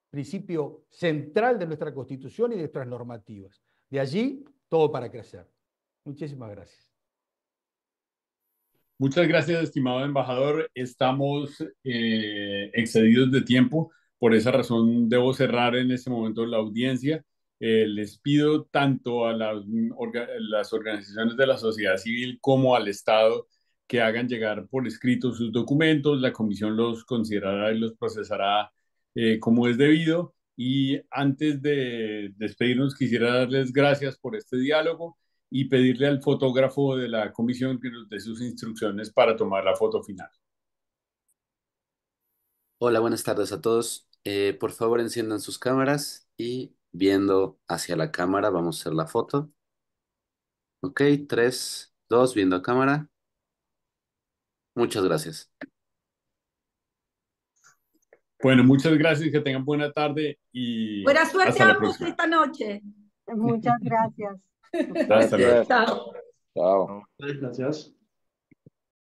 principio central de nuestra Constitución y de nuestras normativas. De allí, todo para crecer. Muchísimas gracias. Muchas gracias, estimado embajador. Estamos eh, excedidos de tiempo. Por esa razón debo cerrar en este momento la audiencia. Eh, les pido tanto a mm, las, organizaciones de la sociedad civil como al Estado que hagan llegar por escrito sus documentos, la comisión los considerará y los procesará eh, como es debido. Y antes de despedirnos, quisiera darles gracias por este diálogo y pedirle al fotógrafo de la comisión que nos dé sus instrucciones para tomar la foto final. Hola, buenas tardes a todos. Eh, por favor, enciendan sus cámaras y viendo hacia la cámara vamos a hacer la foto. Ok, tres, dos, viendo a cámara. Muchas gracias. Bueno, muchas gracias, que tengan buena tarde y... Buena suerte a ambos esta noche. Muchas gracias. [laughs] Chao. Gracias.